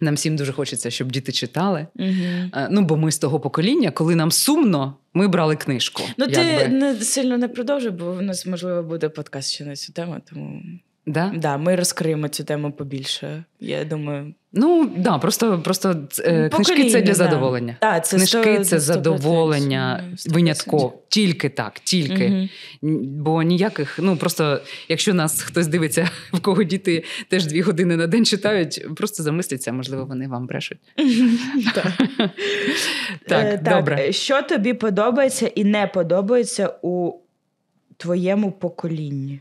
Нам всім дуже хочеться, щоб діти читали. Угу. Ну, бо ми з того покоління, коли нам сумно, ми брали книжку. Ну, ти би. не сильно не продовжуй, бо в нас можливо буде подкаст ще на цю тему. Тому Да? Да, ми розкриємо цю тему побільше. Я думаю. Ну да, просто просто е, книжки це для задоволення. Да. Да, це Книжки 100, це 100%, задоволення 100%. винятково. Тільки так, тільки. Угу. Бо ніяких, ну просто якщо нас хтось дивиться, в кого діти теж дві години на день читають, просто замисляться, можливо, вони вам брешуть. Е, так, добре. Що тобі подобається і не подобається у твоєму поколінні?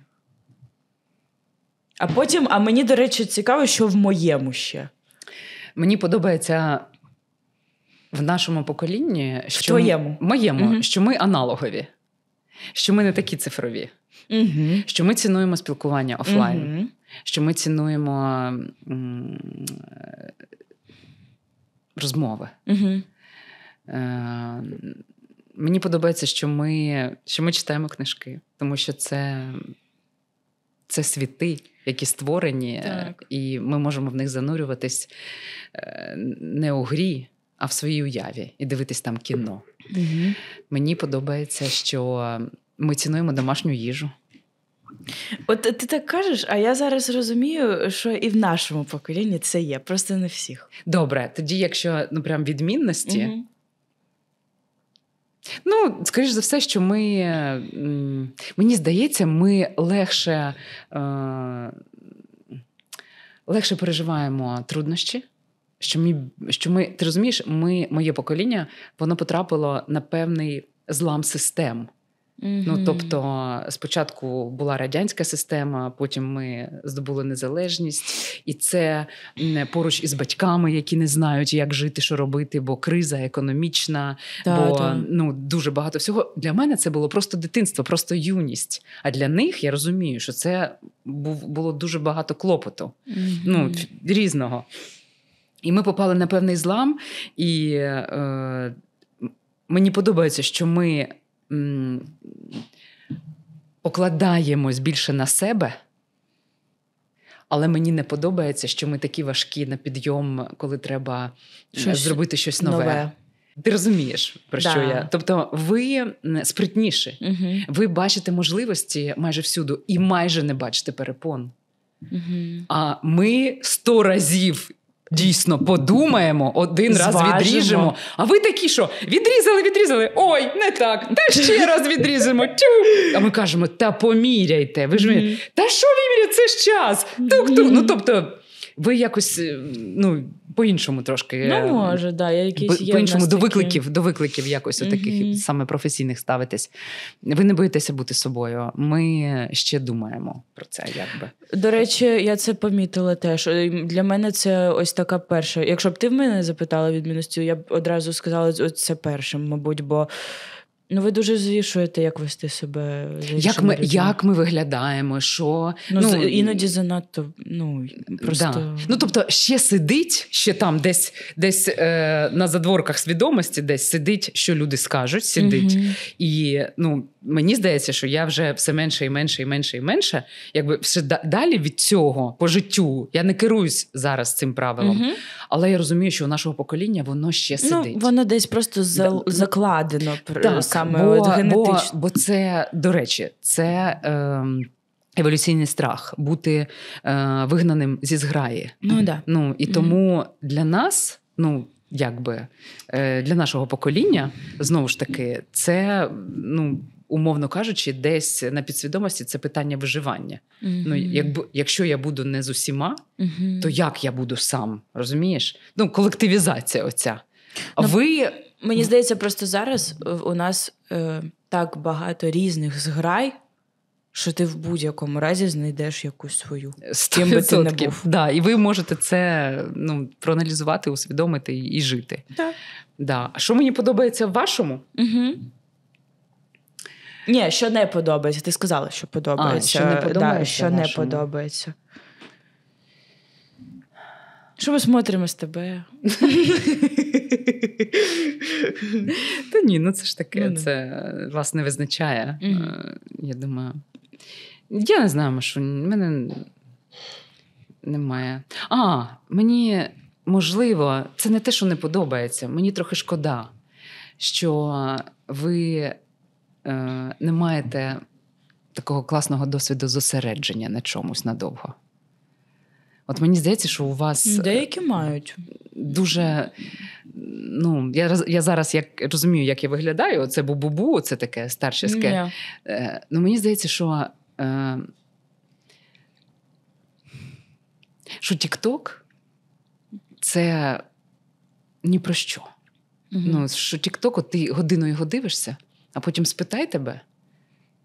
А потім, а мені, до речі, цікаво, що в моєму ще. Мені подобається в нашому поколінні, що в твоєму? моєму, угу. що ми аналогові, що ми не такі цифрові, угу. що ми цінуємо спілкування офлайн, угу. що ми цінуємо розмови. Угу. Е- Мені подобається, що ми що ми читаємо книжки, тому що це це світи, які створені, е, так. і ми можемо в них занурюватись е, не у грі, а в своїй уяві і дивитись там кіно. Угу. Мені подобається, що ми цінуємо домашню їжу. От ти так кажеш, а я зараз розумію, що і в нашому поколінні це є, просто не всіх. Добре, тоді, якщо ну прям відмінності, угу. Ну, скоріш за все, що ми мені здається, ми легше е, легше переживаємо труднощі. Що ми, що ми, ти розумієш, ми, моє покоління, воно потрапило на певний злам систем. Mm-hmm. Ну тобто, спочатку була радянська система, потім ми здобули незалежність, і це поруч із батьками, які не знають, як жити, що робити, бо криза економічна, да, бо да. ну дуже багато всього для мене це було просто дитинство, просто юність. А для них я розумію, що це було дуже багато клопоту, mm-hmm. ну різного. І ми попали на певний злам і. Е, Мені подобається, що ми покладаємось більше на себе. Але мені не подобається, що ми такі важкі на підйом, коли треба е, щось зробити щось нове. нове. Ти розумієш, про да. що я? Тобто, ви спритніші, угу. ви бачите можливості майже всюди і майже не бачите перепон. Угу. А ми сто разів дійсно подумаємо, один Зважимо. раз відріжемо. А ви такі, що відрізали, відрізали. Ой, не так. Та ще раз відріжемо. Тю. А ми кажемо: та поміряйте. Ви ж mm-hmm. та що виміряє? Це ж час. Тук-тук. Mm-hmm. Ну тобто ви якось е, ну, по-іншому трошки. Ну, е, може, да, я якісь По-іншому до викликів, до викликів якось угу. таких саме професійних ставитись. Ви не боїтеся бути собою. Ми ще думаємо про це. якби. До речі, я це помітила теж. Е, для мене це ось така перша. Якщо б ти в мене запитала відмінності, я б одразу сказала, ось це першим, мабуть, бо Ну, ви дуже звішуєте, як вести себе. як ми як ми виглядаємо, що ну, ну іноді занадто ну просто да. ну тобто ще сидить, ще там, десь десь е, на задворках свідомості, десь сидить, що люди скажуть, сидить. Угу. І ну мені здається, що я вже все менше і менше і менше і менше. Якби все далі від цього по життю я не керуюсь зараз цим правилом, угу. але я розумію, що у нашого покоління воно ще ну, сидить. Ну, Воно десь просто за, да. закладено. Да саме бо, от генетично. Бо, бо це, до речі, це. Е, Еволюційний страх бути е, вигнаним зі зграї. Ну да. Ну і тому mm-hmm. для нас, ну якби е, для нашого покоління, знову ж таки, це ну. Умовно кажучи, десь на підсвідомості це питання виживання. Mm-hmm. Ну, якби якщо я буду не з усіма, mm-hmm. то як я буду сам? Розумієш? Ну, колективізація оця. А no. Ну, ви Мені здається, просто зараз е, у нас е, так багато різних зграй, що ти в будь-якому разі знайдеш якусь свою з ким би ти не був. Да, І ви можете це ну, проаналізувати, усвідомити і жити. Да. Да. А що мені подобається в вашому? Угу. Ні, що не подобається. Ти сказала, що подобається. А, що не подобається. Да, що не подобається. Що ми смотримо з тебе? Та ні, ну це ж таке. Ну, ну. це не визначає. mm Я думаю. Я не знаю, що в мене немає. А, мені можливо, це не те, що не подобається. Мені трохи шкода, що ви е, не маєте такого класного досвіду зосередження на чомусь надовго. От мені здається, що у вас деякі э, мають дуже. Ну, я я зараз як розумію, як я виглядаю. Це бу-бу-бу, це таке старческе. Е, ну, Мені здається, що е, що Тік-Ток це ні про що. mm Ну, що Тік-Току ти годину його дивишся, а потім спитай тебе,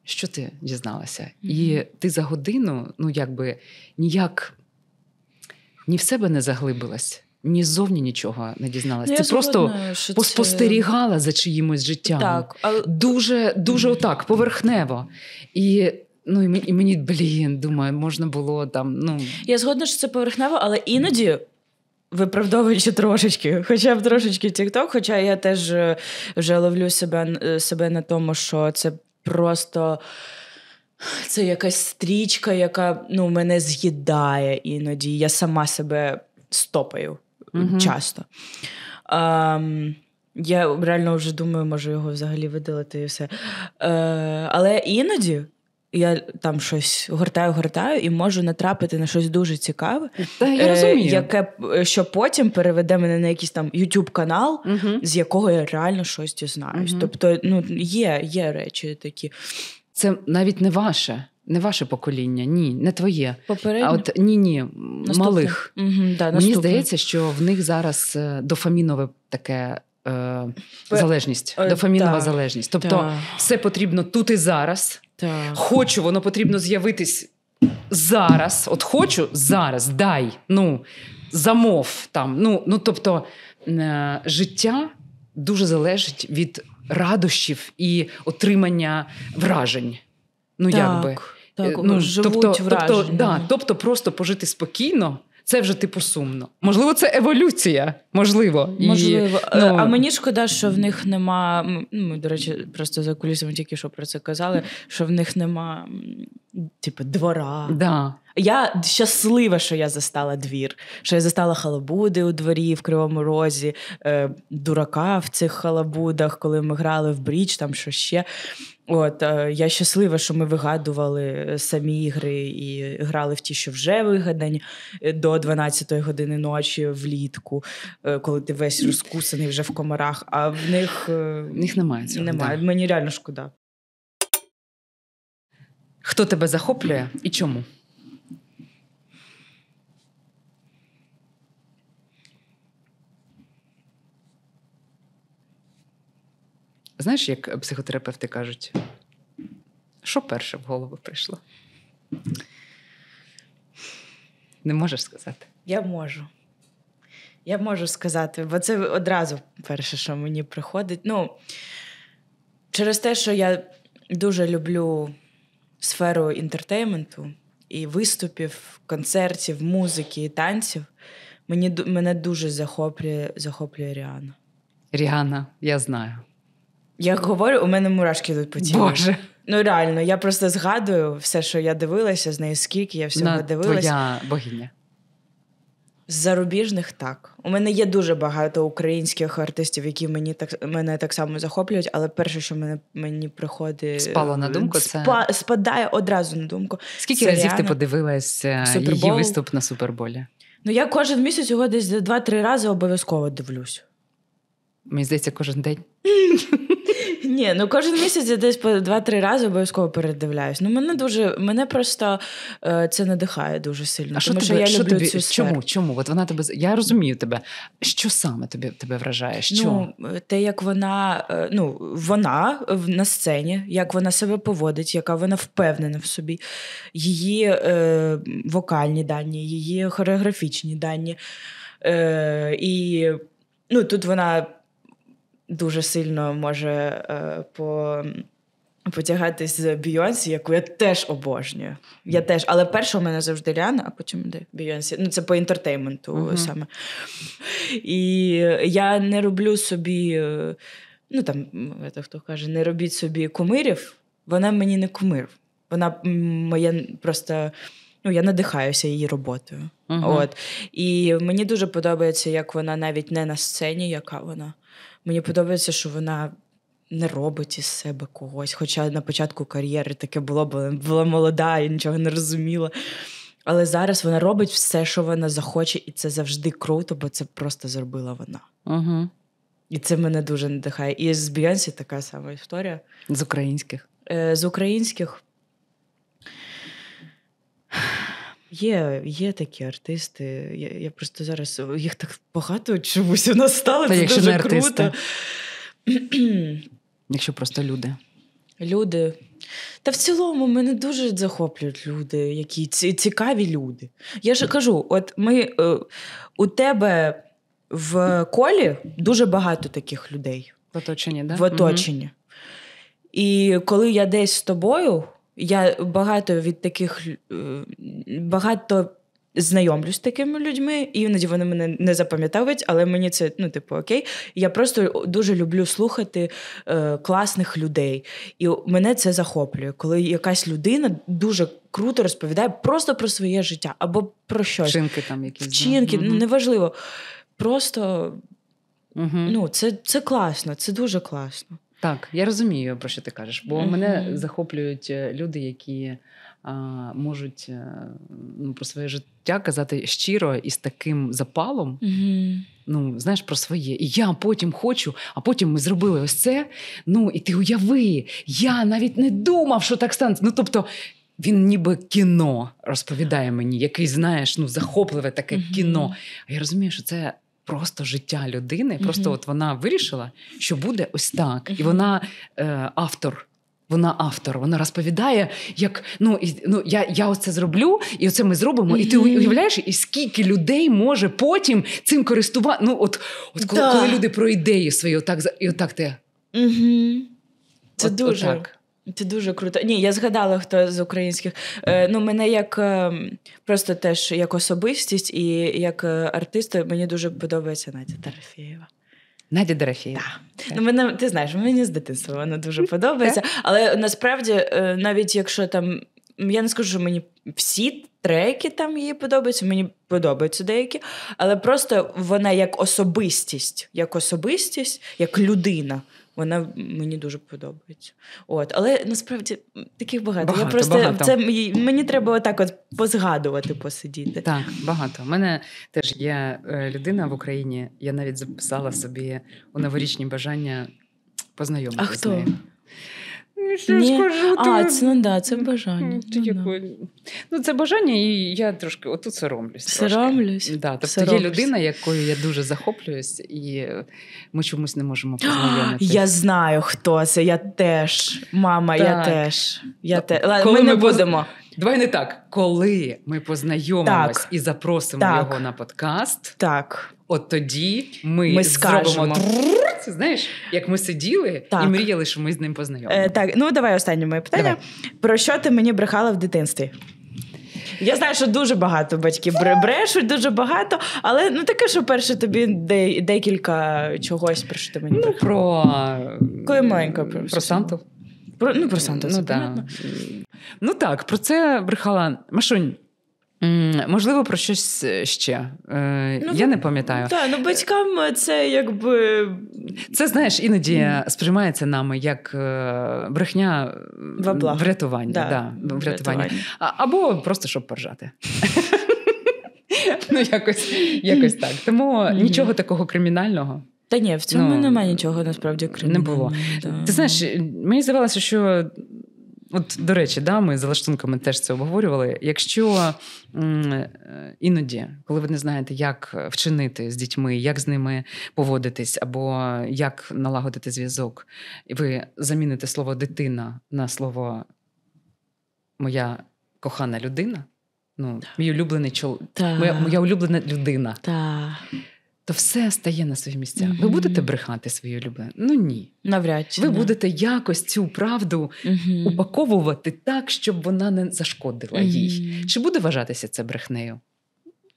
що ти дізналася. mm І ти за годину, ну, якби ніяк ні в себе не заглибилась. Ні зовні нічого не дізналася. Ну, Ти просто що поспостерігала це... за чиїмось життям. Так, але... Дуже дуже отак, поверхнево. І ну, мені, і мені, блін, думаю, можна було там. ну... Я згодна, що це поверхнево, але іноді. Виправдовуючи трошечки, хоча б трошечки TikTok, хоча я теж е, вже ловлю себе е, себе на тому, що це просто це якась стрічка, яка ну, мене з'їдає іноді. Я сама себе стопаю mm-hmm. часто. Um, я реально вже думаю, можу його взагалі видалити і все. Е, Але іноді я там щось гортаю, гортаю і можу натрапити на щось дуже цікаве, Та, я е, яке е, що потім переведе мене на якийсь там youtube канал, угу. з якого я реально щось дізнаюсь. Угу. Тобто, ну є, є речі такі це навіть не ваше. Не ваше покоління, ні, не твоє. Попередньо? А от ні, ні, наступне. малих. Угу, да, Мені здається, що в них зараз е, дофамінове таке е, залежність. Е, дофамінова та, залежність. Тобто та. все потрібно тут і зараз. Та. Хочу, воно потрібно з'явитись зараз. От хочу зараз, дай, ну, замов там. Ну, ну Тобто е, життя дуже залежить від радощів і отримання вражень. Ну так, як Так, е, ну, живуть тобто, тобто враження. Тобто, да, тобто просто пожити спокійно. Це вже типу сумно. Можливо, це еволюція. Можливо, можливо. І, ну... Е, а мені шкода, що в них нема. Ну, ми до речі, просто за кулісами тільки що про це казали. Що в них нема типу двора. Да. Я щаслива, що я застала двір, що я застала халабуди у дворі в Кривому Розі, е, дурака в цих халабудах, коли ми грали в бріч, там що ще. От е, я щаслива, що ми вигадували е, самі ігри і грали в ті, що вже вигадані е, до 12-ї години ночі влітку, е, коли ти весь розкусаний вже в комарах. А в них е, В них немає цього. Немає. Да. Мені реально шкода. Хто тебе захоплює і чому? Знаєш, як психотерапевти кажуть, що перше в голову прийшло? Не можеш сказати? Я можу. Я можу сказати, бо це одразу перше, що мені приходить. Ну, через те, що я дуже люблю сферу інтертейменту і виступів, концертів, музики і танців, мені мене дуже захоплює захоплює Ріана. Ріана, я знаю. Я говорю, у мене мурашки йдуть по тілу. Боже. Ну реально, я просто згадую все, що я дивилася з нею, скільки я всього На дивилася. Твоя богиня. З зарубіжних так. У мене є дуже багато українських артистів, які мені так мене так само захоплюють, але перше, що мене мені приходить, спало на думку, спа, спадає одразу на думку. Скільки Серіана? разів ти подивилася е, Супербол? її виступ на Суперболі? Ну я кожен місяць його десь два-три рази обов'язково дивлюсь. Мені здається, кожен день. Ні, ну кожен місяць я десь по два-три рази обов'язково передивляюсь. Ну мене дуже мене просто е, це надихає дуже сильно. А тому, що, що я що люблю тобі, цю сферу. Чому? Чому? От вона тебе я розумію тебе. Що саме тобі тебе вражає? Що? Ну, те, як вона, е, ну вона на сцені, як вона себе поводить, яка вона впевнена в собі, її е, вокальні дані, її хореографічні дані. Е, І ну, тут вона дуже сильно може е, по. Потягатись з Бійонсі, яку я теж обожнюю. Я теж, але перша у мене завжди Ріана, а потім де Бійонсі. Ну це по інтертейменту uh саме. І я не роблю собі, е, ну там це хто каже, не робіть собі кумирів. Вона мені не кумир. Вона моя просто. Ну, я надихаюся її роботою. Uh-huh. От. І мені дуже подобається, як вона навіть не на сцені, яка вона. Мені подобається, що вона. Не робить із себе когось, хоча на початку кар'єри таке було, бо була молода і нічого не розуміла. Але зараз вона робить все, що вона захоче, і це завжди круто, бо це просто зробила вона. Угу. І це мене дуже надихає. І з Біонсі така сама історія. З українських? Е, з українських Є є такі артисти. Я я просто зараз їх так багато чомусь у нас стало. Та, це якщо дуже не круто. Якщо просто люди. Люди. Та в цілому мене дуже захоплюють люди, які цікаві люди. Я ж кажу: от ми е, у тебе в колі дуже багато таких людей. В оточенні, да? В оточенні. Угу. І коли я десь з тобою, я багато від таких е, багато знайомлюсь з такими людьми, і іноді вони мене не запам'ятають, але мені це ну, типу, окей. Я просто дуже люблю слухати е, класних людей. І мене це захоплює, коли якась людина дуже круто розповідає просто про своє життя або про щось. Вчинки там якісь. Вчинки, mm-hmm. ну, неважливо. Просто. Угу. Ну, це це класно, це дуже класно. Так, я розумію, про що ти кажеш, бо mm-hmm. мене захоплюють е, люди, які а, можуть е, ну, про своє життя казати щиро і з таким запалом. Mm-hmm. Ну, знаєш, про своє. І я потім хочу, а потім ми зробили ось це. Ну, і ти уяви, я навіть не думав, що так станеться. Ну, тобто, він ніби кіно розповідає мені, який, знаєш, ну, захопливе таке mm-hmm. кіно. А я розумію, що це просто життя людини. Просто от вона вирішила, що буде ось так, і вона е, автор. Вона автор, вона розповідає, як ну і ну я я оце зроблю, і оце ми зробимо. І ти уявляєш, і скільки людей може потім цим користувати. Ну, от от коли, коли люди про ідеї свої, отак і отак ти. Угу. Це от, дуже. Отак. Це дуже круто. Ні, я згадала хто з українських. Е, ну, мене як е, просто теж як особистість і як е, артиста мені дуже подобається Надя Тарафєєва. Надя Дорофєєва. Так. Ну, мене, ти знаєш, мені з дитинства вона дуже подобається. Але насправді, е, навіть якщо там я не скажу, що мені всі треки там її подобаються, мені подобаються деякі, але просто вона як особистість, як особистість, як людина вона мені дуже подобається. От, але насправді таких багато. багато Я просто багато. це мені треба отак от позгадувати, посидіти. Так, багато. У мене теж є е, людина в Україні. Я навіть записала собі у новорічні бажання познайомитися. А хто? З нею нічого не скажу. А, ти... це, ну, да, це бажання. Ти, ну, да. ну, це бажання, і я трошки отут соромлюсь. Соромлюсь. Да, тобто соромлюсь. є людина, якою я дуже захоплююсь, і ми чомусь не можемо познайомитися. Я знаю, хто це. Я теж. Мама, так. я теж. Я ну, те... Коли ми не поз... будемо. Давай не так. Коли ми познайомимось так. і запросимо так. його на подкаст. Так. От тоді ми, ми зробимо це знаєш, як ми сиділи так. і мріяли, що ми з ним познайомимо. Е, Так, ну давай останнє моє питання. Давай. Про що ти мені брехала в дитинстві? Я знаю, що дуже багато батьків брешуть, дуже багато, але ну таке, що перше тобі де, декілька чогось про що ти мені. Ну, брехала. про... Коли маленька про, про Санту. Про, ну, про Санту, ну, понятно. Да. Ну так, про це брехала Машунь. Можливо, про щось е, ще. Е, ну, Я ну, не пам'ятаю. Так, ну батькам е, це якби. Це, знаєш, іноді сприймається нами як брехня врятування. Да, да, врятування. Або просто щоб поржати. Ну, якось якось так. Тому нічого такого кримінального. Та ні, в цьому ну, немає нічого насправді кримінального. Не було. Да. Ти знаєш, мені здавалося, що От, до речі, да, ми з лаштунками теж це обговорювали. Якщо е, іноді, коли ви не знаєте, як вчинити з дітьми, як з ними поводитись, або як налагодити зв'язок, і ви заміните слово дитина на слово моя кохана людина, ну, мій улюблений чоловік, моя, моя улюблена людина. Так то все стає на свої місця. Mm-hmm. Ви будете брехати свою любе? Ну ні. Навряд чи. Ви не. будете якось цю правду mm-hmm. упаковувати так, щоб вона не зашкодила їй. Чи буде вважатися це брехнею?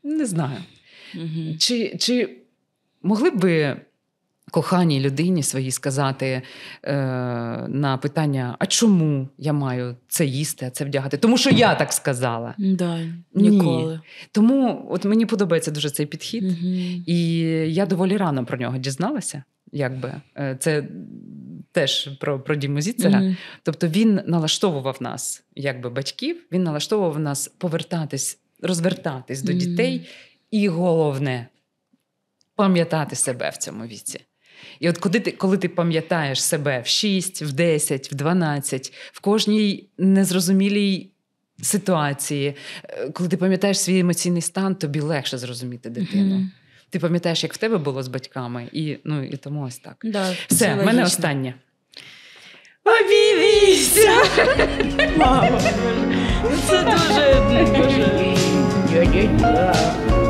Не знаю. Чи, Чи могли б ви коханій людині своїй сказати е, на питання: а чому я маю це їсти, а це вдягати? Тому що я так сказала. Да, Ніколи. Ні. Тому от мені подобається дуже цей підхід, угу. і я доволі рано про нього дізналася. Якби е, це теж про про Діму Зіцера. Mm-hmm. Тобто він налаштовував нас, якби батьків, він налаштовував нас повертатись, розвертатись mm-hmm. до дітей, і головне пам'ятати себе в цьому віці. І от коли ти коли ти пам'ятаєш себе в 6, в 10, в 12, в кожній незрозумілій ситуації, е, коли ти пам'ятаєш свій емоційний стан, тобі легше зрозуміти дитину. Mm-hmm. Ти пам'ятаєш, як в тебе було з батьками, і ну і тому ось так. Да, Все, в мене останнє. Обійміся! Мама! Це дуже. дуже...